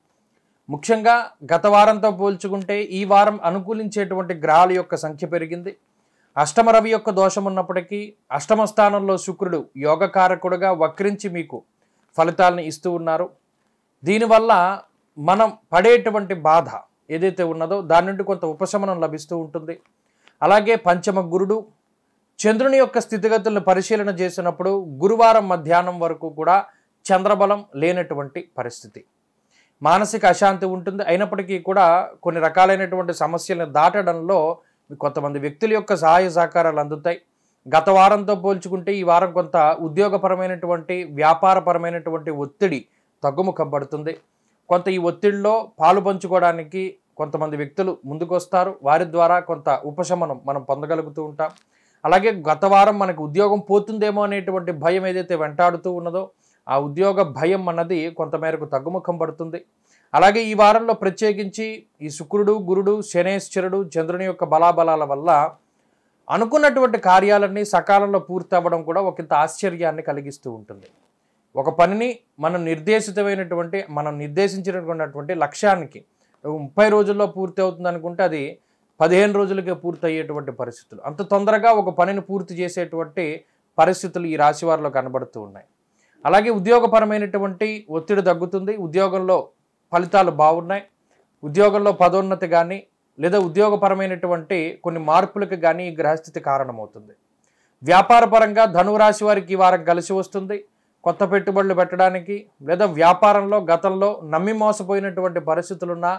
ముఖ్యంగా గత వారంతో పోల్చుకుంటే ఈ వారం అనుకూలించేటువంటి గ్రహాల యొక్క సంఖ్య పెరిగింది అష్టమ రవి యొక్క దోషం ఉన్నప్పటికీ అష్టమ స్థానంలో శుక్రుడు యోగకారకుడుగా వక్రించి మీకు ఫలితాలను ఇస్తూ ఉన్నారు దీనివల్ల మనం పడేటువంటి బాధ ఏదైతే ఉన్నదో దాని నుండి కొంత ఉపశమనం లభిస్తూ ఉంటుంది అలాగే పంచమ గురుడు చంద్రుని యొక్క స్థితిగతులను పరిశీలన చేసినప్పుడు గురువారం మధ్యాహ్నం వరకు కూడా చంద్రబలం లేనటువంటి పరిస్థితి మానసిక అశాంతి ఉంటుంది అయినప్పటికీ కూడా కొన్ని రకాలైనటువంటి సమస్యలను దాటడంలో కొంతమంది వ్యక్తుల యొక్క సహాయ సహకారాలు అందుతాయి గత వారంతో పోల్చుకుంటే ఈ వారం కొంత ఉద్యోగపరమైనటువంటి వ్యాపారపరమైనటువంటి ఒత్తిడి తగ్గుముఖం పడుతుంది కొంత ఈ ఒత్తిడిలో పాలు పంచుకోవడానికి కొంతమంది వ్యక్తులు ముందుకొస్తారు వారి ద్వారా కొంత ఉపశమనం మనం పొందగలుగుతూ ఉంటాం అలాగే గత వారం మనకు ఉద్యోగం పోతుందేమో అనేటువంటి భయం ఏదైతే వెంటాడుతూ ఉన్నదో ఆ ఉద్యోగ భయం అన్నది కొంతమేరకు తగ్గుముఖం పడుతుంది అలాగే ఈ వారంలో ప్రత్యేకించి ఈ శుక్రుడు గురుడు శనేశ్వరుడు చంద్రుని యొక్క బలాబలాల వల్ల అనుకున్నటువంటి కార్యాలన్నీ సకాలంలో పూర్తవ్వడం కూడా ఇంత ఆశ్చర్యాన్ని కలిగిస్తూ ఉంటుంది ఒక పనిని మనం నిర్దేశితమైనటువంటి మనం నిర్దేశించినటువంటి లక్ష్యానికి ముప్పై రోజుల్లో పూర్తి అవుతుంది అనుకుంటే అది పదిహేను రోజులకే పూర్తయ్యేటువంటి పరిస్థితులు అంత తొందరగా ఒక పనిని పూర్తి చేసేటువంటి పరిస్థితులు ఈ రాశి వారిలో కనబడుతూ ఉన్నాయి అలాగే ఉద్యోగపరమైనటువంటి ఒత్తిడి తగ్గుతుంది ఉద్యోగంలో ఫలితాలు బాగున్నాయి ఉద్యోగంలో పదోన్నతి కానీ లేదా ఉద్యోగపరమైనటువంటి కొన్ని మార్పులకు కానీ ఈ గ్రహస్థితి కారణమవుతుంది వ్యాపారపరంగా ధనురాశి వారికి ఈ వారం కలిసి వస్తుంది కొత్త పెట్టుబడులు పెట్టడానికి లేదా వ్యాపారంలో గతంలో నమ్మి మోసపోయినటువంటి పరిస్థితులున్నా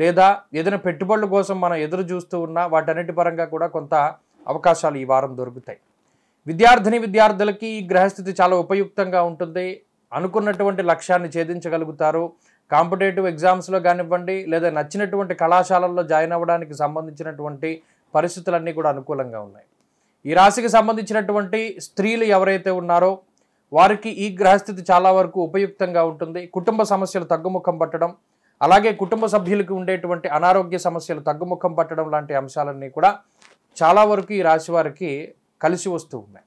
లేదా ఏదైనా పెట్టుబడుల కోసం మనం ఎదురు చూస్తూ ఉన్నా వాటన్నిటి పరంగా కూడా కొంత అవకాశాలు ఈ వారం దొరుకుతాయి విద్యార్థిని విద్యార్థులకి ఈ గ్రహస్థితి చాలా ఉపయుక్తంగా ఉంటుంది అనుకున్నటువంటి లక్ష్యాన్ని ఛేదించగలుగుతారు కాంపిటేటివ్ ఎగ్జామ్స్లో కానివ్వండి లేదా నచ్చినటువంటి కళాశాలల్లో జాయిన్ అవ్వడానికి సంబంధించినటువంటి పరిస్థితులన్నీ కూడా అనుకూలంగా ఉన్నాయి ఈ రాశికి సంబంధించినటువంటి స్త్రీలు ఎవరైతే ఉన్నారో వారికి ఈ గ్రహస్థితి చాలా వరకు ఉపయుక్తంగా ఉంటుంది కుటుంబ సమస్యలు తగ్గుముఖం పట్టడం అలాగే కుటుంబ సభ్యులకు ఉండేటువంటి అనారోగ్య సమస్యలు తగ్గుముఖం పట్టడం లాంటి అంశాలన్నీ కూడా చాలా వరకు ఈ రాశి వారికి కలిసి వస్తూ ఉన్నాయి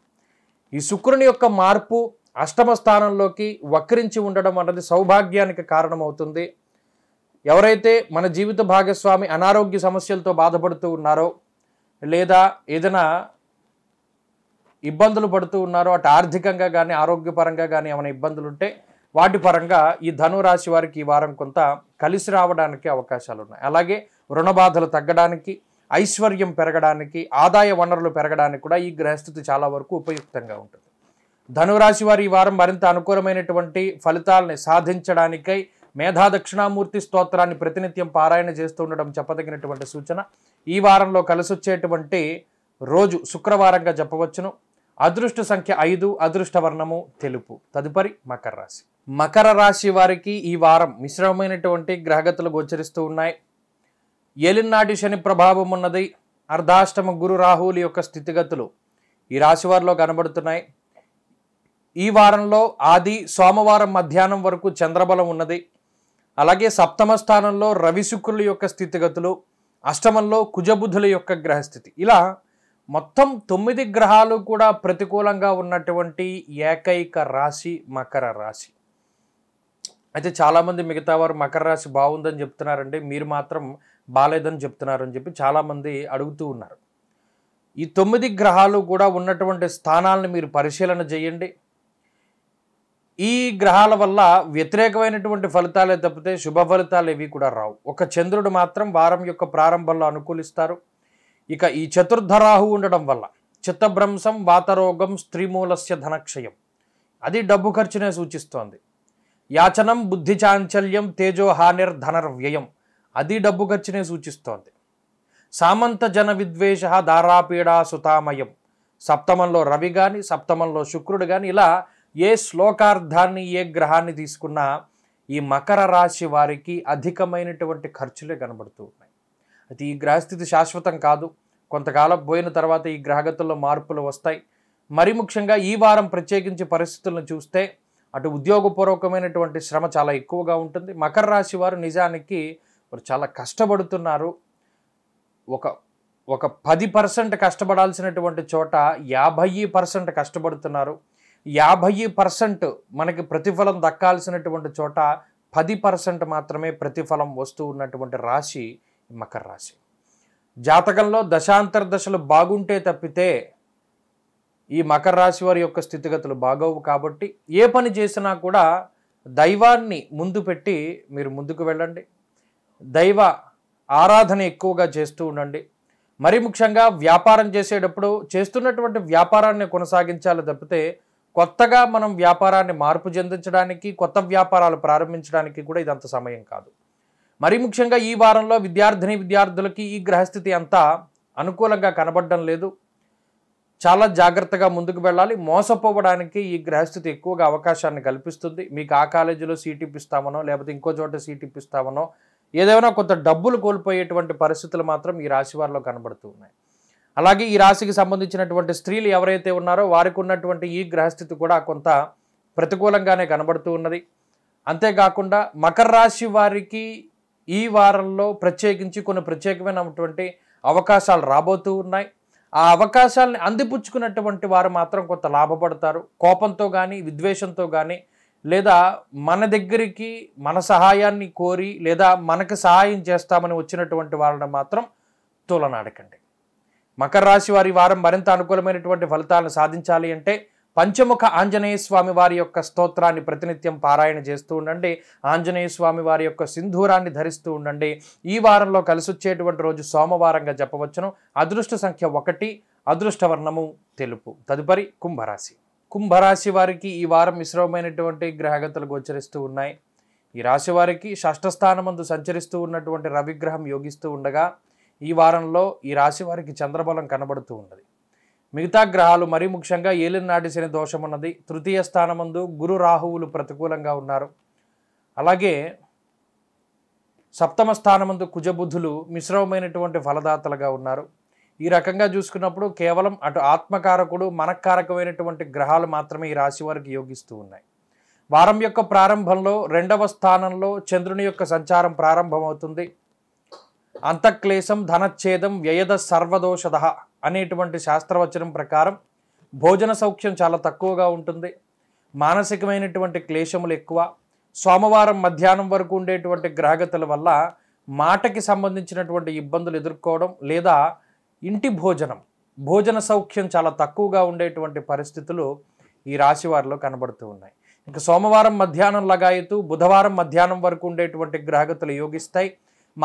ఈ శుక్రుని యొక్క మార్పు అష్టమ స్థానంలోకి వక్రించి ఉండడం అన్నది సౌభాగ్యానికి కారణమవుతుంది ఎవరైతే మన జీవిత భాగస్వామి అనారోగ్య సమస్యలతో బాధపడుతూ ఉన్నారో లేదా ఏదైనా ఇబ్బందులు పడుతూ ఉన్నారో అటు ఆర్థికంగా కానీ ఆరోగ్యపరంగా కానీ ఏమైనా ఇబ్బందులు ఉంటే వాటి పరంగా ఈ ధనురాశి వారికి ఈ వారం కొంత కలిసి రావడానికి అవకాశాలు ఉన్నాయి అలాగే రుణ బాధలు తగ్గడానికి ఐశ్వర్యం పెరగడానికి ఆదాయ వనరులు పెరగడానికి కూడా ఈ గ్రహస్థితి చాలా వరకు ఉపయుక్తంగా ఉంటుంది ధనురాశి వారు ఈ వారం మరింత అనుకూలమైనటువంటి ఫలితాలని సాధించడానికై మేధా దక్షిణామూర్తి స్తోత్రాన్ని ప్రతినిత్యం పారాయణ చేస్తూ ఉండడం చెప్పదగినటువంటి సూచన ఈ వారంలో కలిసొచ్చేటువంటి రోజు శుక్రవారంగా చెప్పవచ్చును అదృష్ట సంఖ్య ఐదు అదృష్ట వర్ణము తెలుపు తదుపరి మకర రాశి మకర రాశి వారికి ఈ వారం మిశ్రమమైనటువంటి గ్రహగతులు గోచరిస్తూ ఉన్నాయి ఏలినాటి శని ప్రభావం ఉన్నది అర్ధాష్టమ గురు రాహువుల యొక్క స్థితిగతులు ఈ రాశి వారిలో కనబడుతున్నాయి ఈ వారంలో ఆది సోమవారం మధ్యాహ్నం వరకు చంద్రబలం ఉన్నది అలాగే సప్తమ స్థానంలో రవి శుక్రుల యొక్క స్థితిగతులు అష్టమంలో కుజబుధుల యొక్క గ్రహస్థితి ఇలా మొత్తం తొమ్మిది గ్రహాలు కూడా ప్రతికూలంగా ఉన్నటువంటి ఏకైక రాశి మకర రాశి అయితే చాలామంది మిగతా వారు మకర రాశి బాగుందని చెప్తున్నారండి మీరు మాత్రం బాగాలేదని చెప్తున్నారని చెప్పి చాలామంది అడుగుతూ ఉన్నారు ఈ తొమ్మిది గ్రహాలు కూడా ఉన్నటువంటి స్థానాలను మీరు పరిశీలన చేయండి ఈ గ్రహాల వల్ల వ్యతిరేకమైనటువంటి ఫలితాలే తప్పితే శుభ ఫలితాలు ఏవి కూడా రావు ఒక చంద్రుడు మాత్రం వారం యొక్క ప్రారంభంలో అనుకూలిస్తారు ఇక ఈ చతుర్థ రాహు ఉండడం వల్ల చిత్తభ్రంశం వాతరోగం స్త్రీమూలస్య ధనక్షయం అది డబ్బు ఖర్చునే సూచిస్తోంది యాచనం బుద్ధి చాంచల్యం తేజోహానిర్ ధనర్వ్యయం అది డబ్బు ఖర్చునే సూచిస్తోంది సామంత జన విద్వేష దారాపీడా సుతామయం సప్తమంలో రవి కానీ సప్తమంలో శుక్రుడు కానీ ఇలా ఏ శ్లోకార్థాన్ని ఏ గ్రహాన్ని తీసుకున్నా ఈ మకర రాశి వారికి అధికమైనటువంటి ఖర్చులే కనబడుతూ ఉన్నాయి అయితే ఈ గ్రహస్థితి శాశ్వతం కాదు కొంతకాలం పోయిన తర్వాత ఈ గ్రహగతుల్లో మార్పులు వస్తాయి మరి ముఖ్యంగా ఈ వారం ప్రత్యేకించి పరిస్థితులను చూస్తే అటు ఉద్యోగపూర్వకమైనటువంటి శ్రమ చాలా ఎక్కువగా ఉంటుంది మకర రాశి వారు నిజానికి వారు చాలా కష్టపడుతున్నారు ఒక ఒక పది పర్సెంట్ కష్టపడాల్సినటువంటి చోట యాభై పర్సెంట్ కష్టపడుతున్నారు యాభై పర్సెంట్ మనకి ప్రతిఫలం దక్కాల్సినటువంటి చోట పది పర్సెంట్ మాత్రమే ప్రతిఫలం వస్తూ ఉన్నటువంటి రాశి మకర రాశి జాతకంలో దశాంతర దశలు బాగుంటే తప్పితే ఈ మకర రాశి వారి యొక్క స్థితిగతులు బాగోవు కాబట్టి ఏ పని చేసినా కూడా దైవాన్ని ముందు పెట్టి మీరు ముందుకు వెళ్ళండి దైవ ఆరాధన ఎక్కువగా చేస్తూ ఉండండి మరి ముఖ్యంగా వ్యాపారం చేసేటప్పుడు చేస్తున్నటువంటి వ్యాపారాన్ని కొనసాగించాలి తప్పితే కొత్తగా మనం వ్యాపారాన్ని మార్పు చెందించడానికి కొత్త వ్యాపారాలు ప్రారంభించడానికి కూడా ఇదంత సమయం కాదు మరీ ముఖ్యంగా ఈ వారంలో విద్యార్థిని విద్యార్థులకి ఈ గ్రహస్థితి అంతా అనుకూలంగా కనబడడం లేదు చాలా జాగ్రత్తగా ముందుకు వెళ్ళాలి మోసపోవడానికి ఈ గ్రహస్థితి ఎక్కువగా అవకాశాన్ని కల్పిస్తుంది మీకు ఆ కాలేజీలో సీట్ ఇప్పిస్తామనో లేకపోతే ఇంకో చోట సీట్ ఇప్పిస్తామనో ఏదైనా కొంత డబ్బులు కోల్పోయేటువంటి పరిస్థితులు మాత్రం ఈ రాశి వారిలో కనబడుతున్నాయి అలాగే ఈ రాశికి సంబంధించినటువంటి స్త్రీలు ఎవరైతే ఉన్నారో వారికి ఉన్నటువంటి ఈ గ్రహస్థితి కూడా కొంత ప్రతికూలంగానే కనబడుతూ ఉన్నది అంతేకాకుండా మకర రాశి వారికి ఈ వారంలో ప్రత్యేకించి కొన్ని ప్రత్యేకమైనటువంటి అవకాశాలు రాబోతూ ఉన్నాయి ఆ అవకాశాలని అందిపుచ్చుకున్నటువంటి వారు మాత్రం కొంత లాభపడతారు కోపంతో కానీ విద్వేషంతో కానీ లేదా మన దగ్గరికి మన సహాయాన్ని కోరి లేదా మనకు సహాయం చేస్తామని వచ్చినటువంటి వాళ్ళని మాత్రం తోలనాడకండి మకర రాశి వారి వారం మరింత అనుకూలమైనటువంటి ఫలితాలను సాధించాలి అంటే పంచముఖ ఆంజనేయ స్వామి వారి యొక్క స్తోత్రాన్ని ప్రతినిత్యం పారాయణ చేస్తూ ఉండండి ఆంజనేయ స్వామి వారి యొక్క సింధూరాన్ని ధరిస్తూ ఉండండి ఈ వారంలో వచ్చేటువంటి రోజు సోమవారంగా చెప్పవచ్చును అదృష్ట సంఖ్య ఒకటి అదృష్టవర్ణము తెలుపు తదుపరి కుంభరాశి కుంభరాశి వారికి ఈ వారం మిశ్రమమైనటువంటి గ్రహగతులు గోచరిస్తూ ఉన్నాయి ఈ రాశి వారికి షష్ఠస్థానమందు సంచరిస్తూ ఉన్నటువంటి రవిగ్రహం యోగిస్తూ ఉండగా ఈ వారంలో ఈ రాశి వారికి చంద్రబలం కనబడుతూ ఉన్నది మిగతా గ్రహాలు మరీ ముఖ్యంగా ఏలినాటి శని దోషం ఉన్నది తృతీయ స్థానమందు గురు రాహువులు ప్రతికూలంగా ఉన్నారు అలాగే సప్తమ స్థానమందు కుజబుద్ధులు మిశ్రమమైనటువంటి ఫలదాతలుగా ఉన్నారు ఈ రకంగా చూసుకున్నప్పుడు కేవలం అటు ఆత్మకారకుడు మనకారకమైనటువంటి గ్రహాలు మాత్రమే ఈ రాశి వారికి యోగిస్తూ ఉన్నాయి వారం యొక్క ప్రారంభంలో రెండవ స్థానంలో చంద్రుని యొక్క సంచారం ప్రారంభమవుతుంది అంతఃక్లేశం ధనఛేదం వ్యయద సర్వదోషద అనేటువంటి శాస్త్రవచనం ప్రకారం భోజన సౌఖ్యం చాలా తక్కువగా ఉంటుంది మానసికమైనటువంటి క్లేశములు ఎక్కువ సోమవారం మధ్యాహ్నం వరకు ఉండేటువంటి గ్రహగతుల వల్ల మాటకి సంబంధించినటువంటి ఇబ్బందులు ఎదుర్కోవడం లేదా ఇంటి భోజనం భోజన సౌఖ్యం చాలా తక్కువగా ఉండేటువంటి పరిస్థితులు ఈ రాశివారిలో కనబడుతూ ఉన్నాయి ఇంకా సోమవారం మధ్యాహ్నం లగాయతూ బుధవారం మధ్యాహ్నం వరకు ఉండేటువంటి గ్రహగతులు యోగిస్తాయి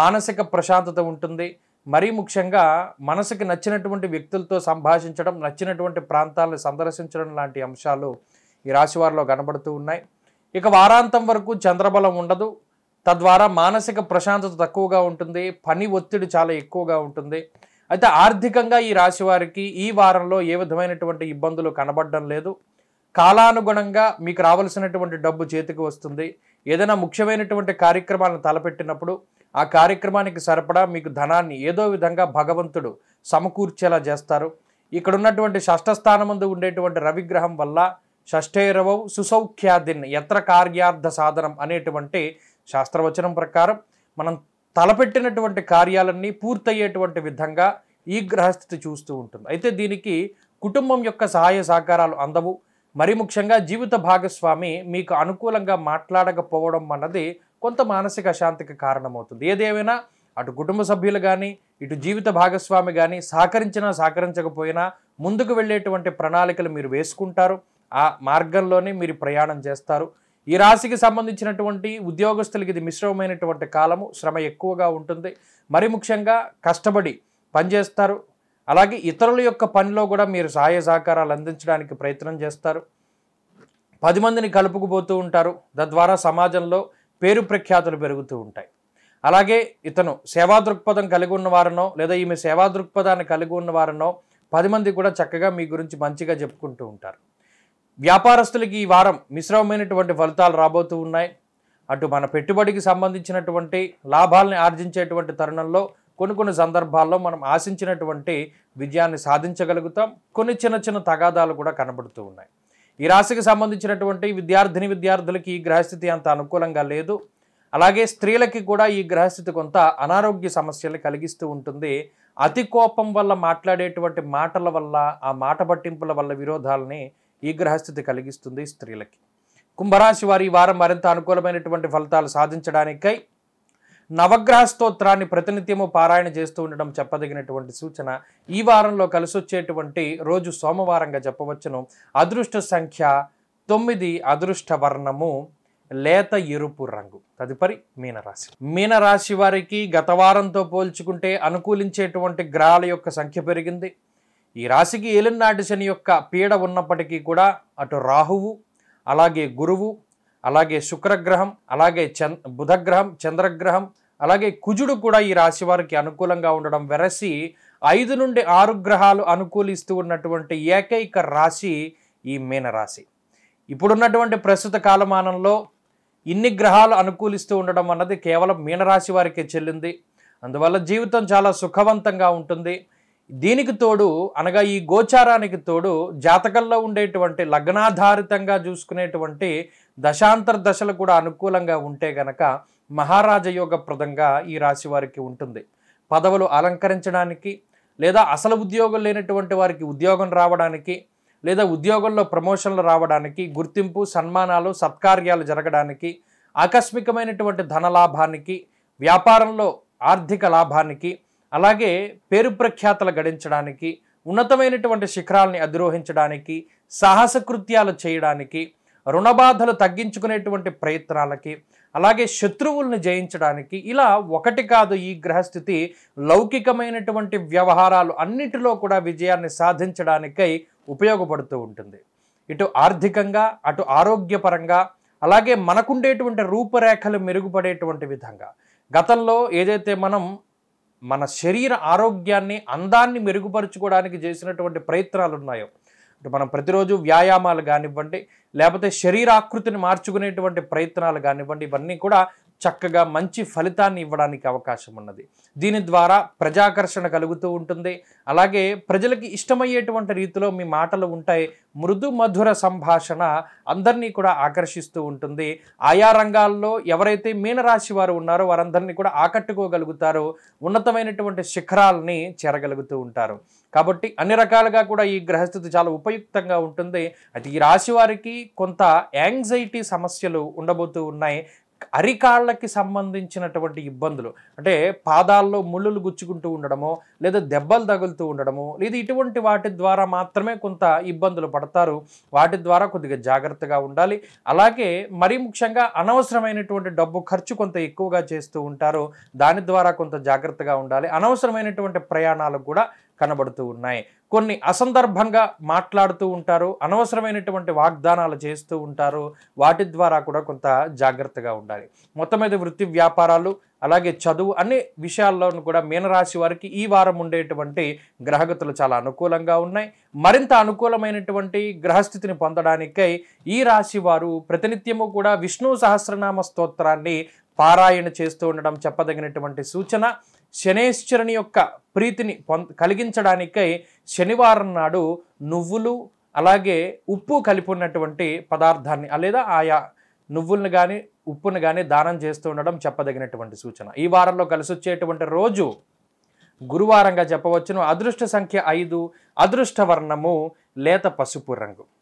మానసిక ప్రశాంతత ఉంటుంది మరీ ముఖ్యంగా మనసుకి నచ్చినటువంటి వ్యక్తులతో సంభాషించడం నచ్చినటువంటి ప్రాంతాలను సందర్శించడం లాంటి అంశాలు ఈ రాశివారిలో కనబడుతూ ఉన్నాయి ఇక వారాంతం వరకు చంద్రబలం ఉండదు తద్వారా మానసిక ప్రశాంతత తక్కువగా ఉంటుంది పని ఒత్తిడి చాలా ఎక్కువగా ఉంటుంది అయితే ఆర్థికంగా ఈ రాశివారికి ఈ వారంలో ఏ విధమైనటువంటి ఇబ్బందులు కనబడడం లేదు కాలానుగుణంగా మీకు రావాల్సినటువంటి డబ్బు చేతికి వస్తుంది ఏదైనా ముఖ్యమైనటువంటి కార్యక్రమాలను తలపెట్టినప్పుడు ఆ కార్యక్రమానికి సరిపడా మీకు ధనాన్ని ఏదో విధంగా భగవంతుడు సమకూర్చేలా చేస్తారు ఇక్కడ ఉన్నటువంటి షష్ఠస్థానమందు ఉండేటువంటి రవిగ్రహం వల్ల షష్ఠైరవౌ సుసౌఖ్యాదిన్ యత్ర కార్యార్థ సాధనం అనేటువంటి శాస్త్రవచనం ప్రకారం మనం తలపెట్టినటువంటి కార్యాలన్నీ పూర్తయ్యేటువంటి విధంగా ఈ గ్రహస్థితి చూస్తూ ఉంటుంది అయితే దీనికి కుటుంబం యొక్క సహాయ సహకారాలు అందవు మరి ముఖ్యంగా జీవిత భాగస్వామి మీకు అనుకూలంగా మాట్లాడకపోవడం అన్నది కొంత మానసిక అశాంతికి కారణమవుతుంది ఏదేమైనా అటు కుటుంబ సభ్యులు కానీ ఇటు జీవిత భాగస్వామి కానీ సహకరించినా సహకరించకపోయినా ముందుకు వెళ్ళేటువంటి ప్రణాళికలు మీరు వేసుకుంటారు ఆ మార్గంలోనే మీరు ప్రయాణం చేస్తారు ఈ రాశికి సంబంధించినటువంటి ఉద్యోగస్తులకి ఇది మిశ్రమమైనటువంటి కాలము శ్రమ ఎక్కువగా ఉంటుంది మరి ముఖ్యంగా కష్టపడి పనిచేస్తారు అలాగే ఇతరుల యొక్క పనిలో కూడా మీరు సహాయ సహకారాలు అందించడానికి ప్రయత్నం చేస్తారు పది మందిని కలుపుకుపోతూ ఉంటారు తద్వారా సమాజంలో పేరు ప్రఖ్యాతులు పెరుగుతూ ఉంటాయి అలాగే ఇతను సేవా దృక్పథం కలిగి ఉన్నవారనో లేదా ఈమె సేవా దృక్పథాన్ని కలిగి ఉన్నవారనో పది మంది కూడా చక్కగా మీ గురించి మంచిగా చెప్పుకుంటూ ఉంటారు వ్యాపారస్తులకి ఈ వారం మిశ్రమమైనటువంటి ఫలితాలు రాబోతూ ఉన్నాయి అటు మన పెట్టుబడికి సంబంధించినటువంటి లాభాలని ఆర్జించేటువంటి తరుణంలో కొన్ని కొన్ని సందర్భాల్లో మనం ఆశించినటువంటి విజయాన్ని సాధించగలుగుతాం కొన్ని చిన్న చిన్న తగాదాలు కూడా కనబడుతూ ఉన్నాయి ఈ రాశికి సంబంధించినటువంటి విద్యార్థిని విద్యార్థులకి ఈ గ్రహస్థితి అంత అనుకూలంగా లేదు అలాగే స్త్రీలకి కూడా ఈ గ్రహస్థితి కొంత అనారోగ్య సమస్యలు కలిగిస్తూ ఉంటుంది అతి కోపం వల్ల మాట్లాడేటువంటి మాటల వల్ల ఆ మాట పట్టింపుల వల్ల విరోధాలని ఈ గ్రహస్థితి కలిగిస్తుంది స్త్రీలకి కుంభరాశి వారి వారం మరింత అనుకూలమైనటువంటి ఫలితాలు సాధించడానికై నవగ్రహ స్తోత్రాన్ని ప్రతినిత్యము పారాయణ చేస్తూ ఉండడం చెప్పదగినటువంటి సూచన ఈ వారంలో కలిసొచ్చేటువంటి రోజు సోమవారంగా చెప్పవచ్చును అదృష్ట సంఖ్య తొమ్మిది అదృష్ట వర్ణము లేత ఎరుపు రంగు తదుపరి మీనరాశి మీనరాశి వారికి గత వారంతో పోల్చుకుంటే అనుకూలించేటువంటి గ్రహాల యొక్క సంఖ్య పెరిగింది ఈ రాశికి ఏలినాటి శని యొక్క పీడ ఉన్నప్పటికీ కూడా అటు రాహువు అలాగే గురువు అలాగే శుక్రగ్రహం అలాగే చంద్ర బుధగ్రహం చంద్రగ్రహం అలాగే కుజుడు కూడా ఈ రాశి వారికి అనుకూలంగా ఉండడం వెరసి ఐదు నుండి ఆరు గ్రహాలు అనుకూలిస్తూ ఉన్నటువంటి ఏకైక రాశి ఈ మీనరాశి ఇప్పుడున్నటువంటి ప్రస్తుత కాలమానంలో ఇన్ని గ్రహాలు అనుకూలిస్తూ ఉండడం అన్నది కేవలం మీనరాశి వారికే చెల్లింది అందువల్ల జీవితం చాలా సుఖవంతంగా ఉంటుంది దీనికి తోడు అనగా ఈ గోచారానికి తోడు జాతకంలో ఉండేటువంటి లగ్నాధారితంగా చూసుకునేటువంటి దశాంతర దశలు కూడా అనుకూలంగా ఉంటే గనక మహారాజయోగప్రదంగా ఈ రాశి వారికి ఉంటుంది పదవులు అలంకరించడానికి లేదా అసలు ఉద్యోగం లేనటువంటి వారికి ఉద్యోగం రావడానికి లేదా ఉద్యోగంలో ప్రమోషన్లు రావడానికి గుర్తింపు సన్మానాలు సత్కార్యాలు జరగడానికి ఆకస్మికమైనటువంటి ధనలాభానికి వ్యాపారంలో ఆర్థిక లాభానికి అలాగే పేరు ప్రఖ్యాతలు గడించడానికి ఉన్నతమైనటువంటి శిఖరాలని అధిరోహించడానికి సాహసకృత్యాలు చేయడానికి రుణబాధలు తగ్గించుకునేటువంటి ప్రయత్నాలకి అలాగే శత్రువుల్ని జయించడానికి ఇలా ఒకటి కాదు ఈ గ్రహస్థితి లౌకికమైనటువంటి వ్యవహారాలు అన్నిటిలో కూడా విజయాన్ని సాధించడానికై ఉపయోగపడుతూ ఉంటుంది ఇటు ఆర్థికంగా అటు ఆరోగ్యపరంగా అలాగే మనకుండేటువంటి రూపురేఖలు మెరుగుపడేటువంటి విధంగా గతంలో ఏదైతే మనం మన శరీర ఆరోగ్యాన్ని అందాన్ని మెరుగుపరుచుకోవడానికి చేసినటువంటి ప్రయత్నాలు ఉన్నాయో అంటే మనం ప్రతిరోజు వ్యాయామాలు కానివ్వండి లేకపోతే శరీరాకృతిని మార్చుకునేటువంటి ప్రయత్నాలు కానివ్వండి ఇవన్నీ కూడా చక్కగా మంచి ఫలితాన్ని ఇవ్వడానికి అవకాశం ఉన్నది దీని ద్వారా ప్రజాకర్షణ కలుగుతూ ఉంటుంది అలాగే ప్రజలకి ఇష్టమయ్యేటువంటి రీతిలో మీ మాటలు ఉంటాయి మృదు మధుర సంభాషణ అందరినీ కూడా ఆకర్షిస్తూ ఉంటుంది ఆయా రంగాల్లో ఎవరైతే మీనరాశి వారు ఉన్నారో వారందరినీ కూడా ఆకట్టుకోగలుగుతారు ఉన్నతమైనటువంటి శిఖరాలని చేరగలుగుతూ ఉంటారు కాబట్టి అన్ని రకాలుగా కూడా ఈ గ్రహస్థితి చాలా ఉపయుక్తంగా ఉంటుంది అయితే ఈ రాశి వారికి కొంత యాంగ్జైటీ సమస్యలు ఉండబోతూ ఉన్నాయి అరికాళ్ళకి సంబంధించినటువంటి ఇబ్బందులు అంటే పాదాల్లో ముళ్ళులు గుచ్చుకుంటూ ఉండడమో లేదా దెబ్బలు తగులుతూ ఉండడము లేదా ఇటువంటి వాటి ద్వారా మాత్రమే కొంత ఇబ్బందులు పడతారు వాటి ద్వారా కొద్దిగా జాగ్రత్తగా ఉండాలి అలాగే మరీ ముఖ్యంగా అనవసరమైనటువంటి డబ్బు ఖర్చు కొంత ఎక్కువగా చేస్తూ ఉంటారు దాని ద్వారా కొంత జాగ్రత్తగా ఉండాలి అనవసరమైనటువంటి ప్రయాణాలకు కూడా కనబడుతూ ఉన్నాయి కొన్ని అసందర్భంగా మాట్లాడుతూ ఉంటారు అనవసరమైనటువంటి వాగ్దానాలు చేస్తూ ఉంటారు వాటి ద్వారా కూడా కొంత జాగ్రత్తగా ఉండాలి మొత్తం మీద వృత్తి వ్యాపారాలు అలాగే చదువు అన్ని విషయాల్లోనూ కూడా మీనరాశి వారికి ఈ వారం ఉండేటువంటి గ్రహగతులు చాలా అనుకూలంగా ఉన్నాయి మరింత అనుకూలమైనటువంటి గ్రహస్థితిని పొందడానికై ఈ రాశి వారు ప్రతినిత్యము కూడా విష్ణు సహస్రనామ స్తోత్రాన్ని పారాయణ చేస్తూ ఉండడం చెప్పదగినటువంటి సూచన శనేశ్వరుని యొక్క ప్రీతిని కలిగించడానికై శనివారం నాడు నువ్వులు అలాగే ఉప్పు కలిపి ఉన్నటువంటి పదార్థాన్ని లేదా ఆయా నువ్వులను కానీ ఉప్పును కానీ దానం చేస్తూ ఉండడం చెప్పదగినటువంటి సూచన ఈ వారంలో కలిసి వచ్చేటువంటి రోజు గురువారంగా చెప్పవచ్చును అదృష్ట సంఖ్య ఐదు అదృష్ట వర్ణము లేత పసుపు రంగు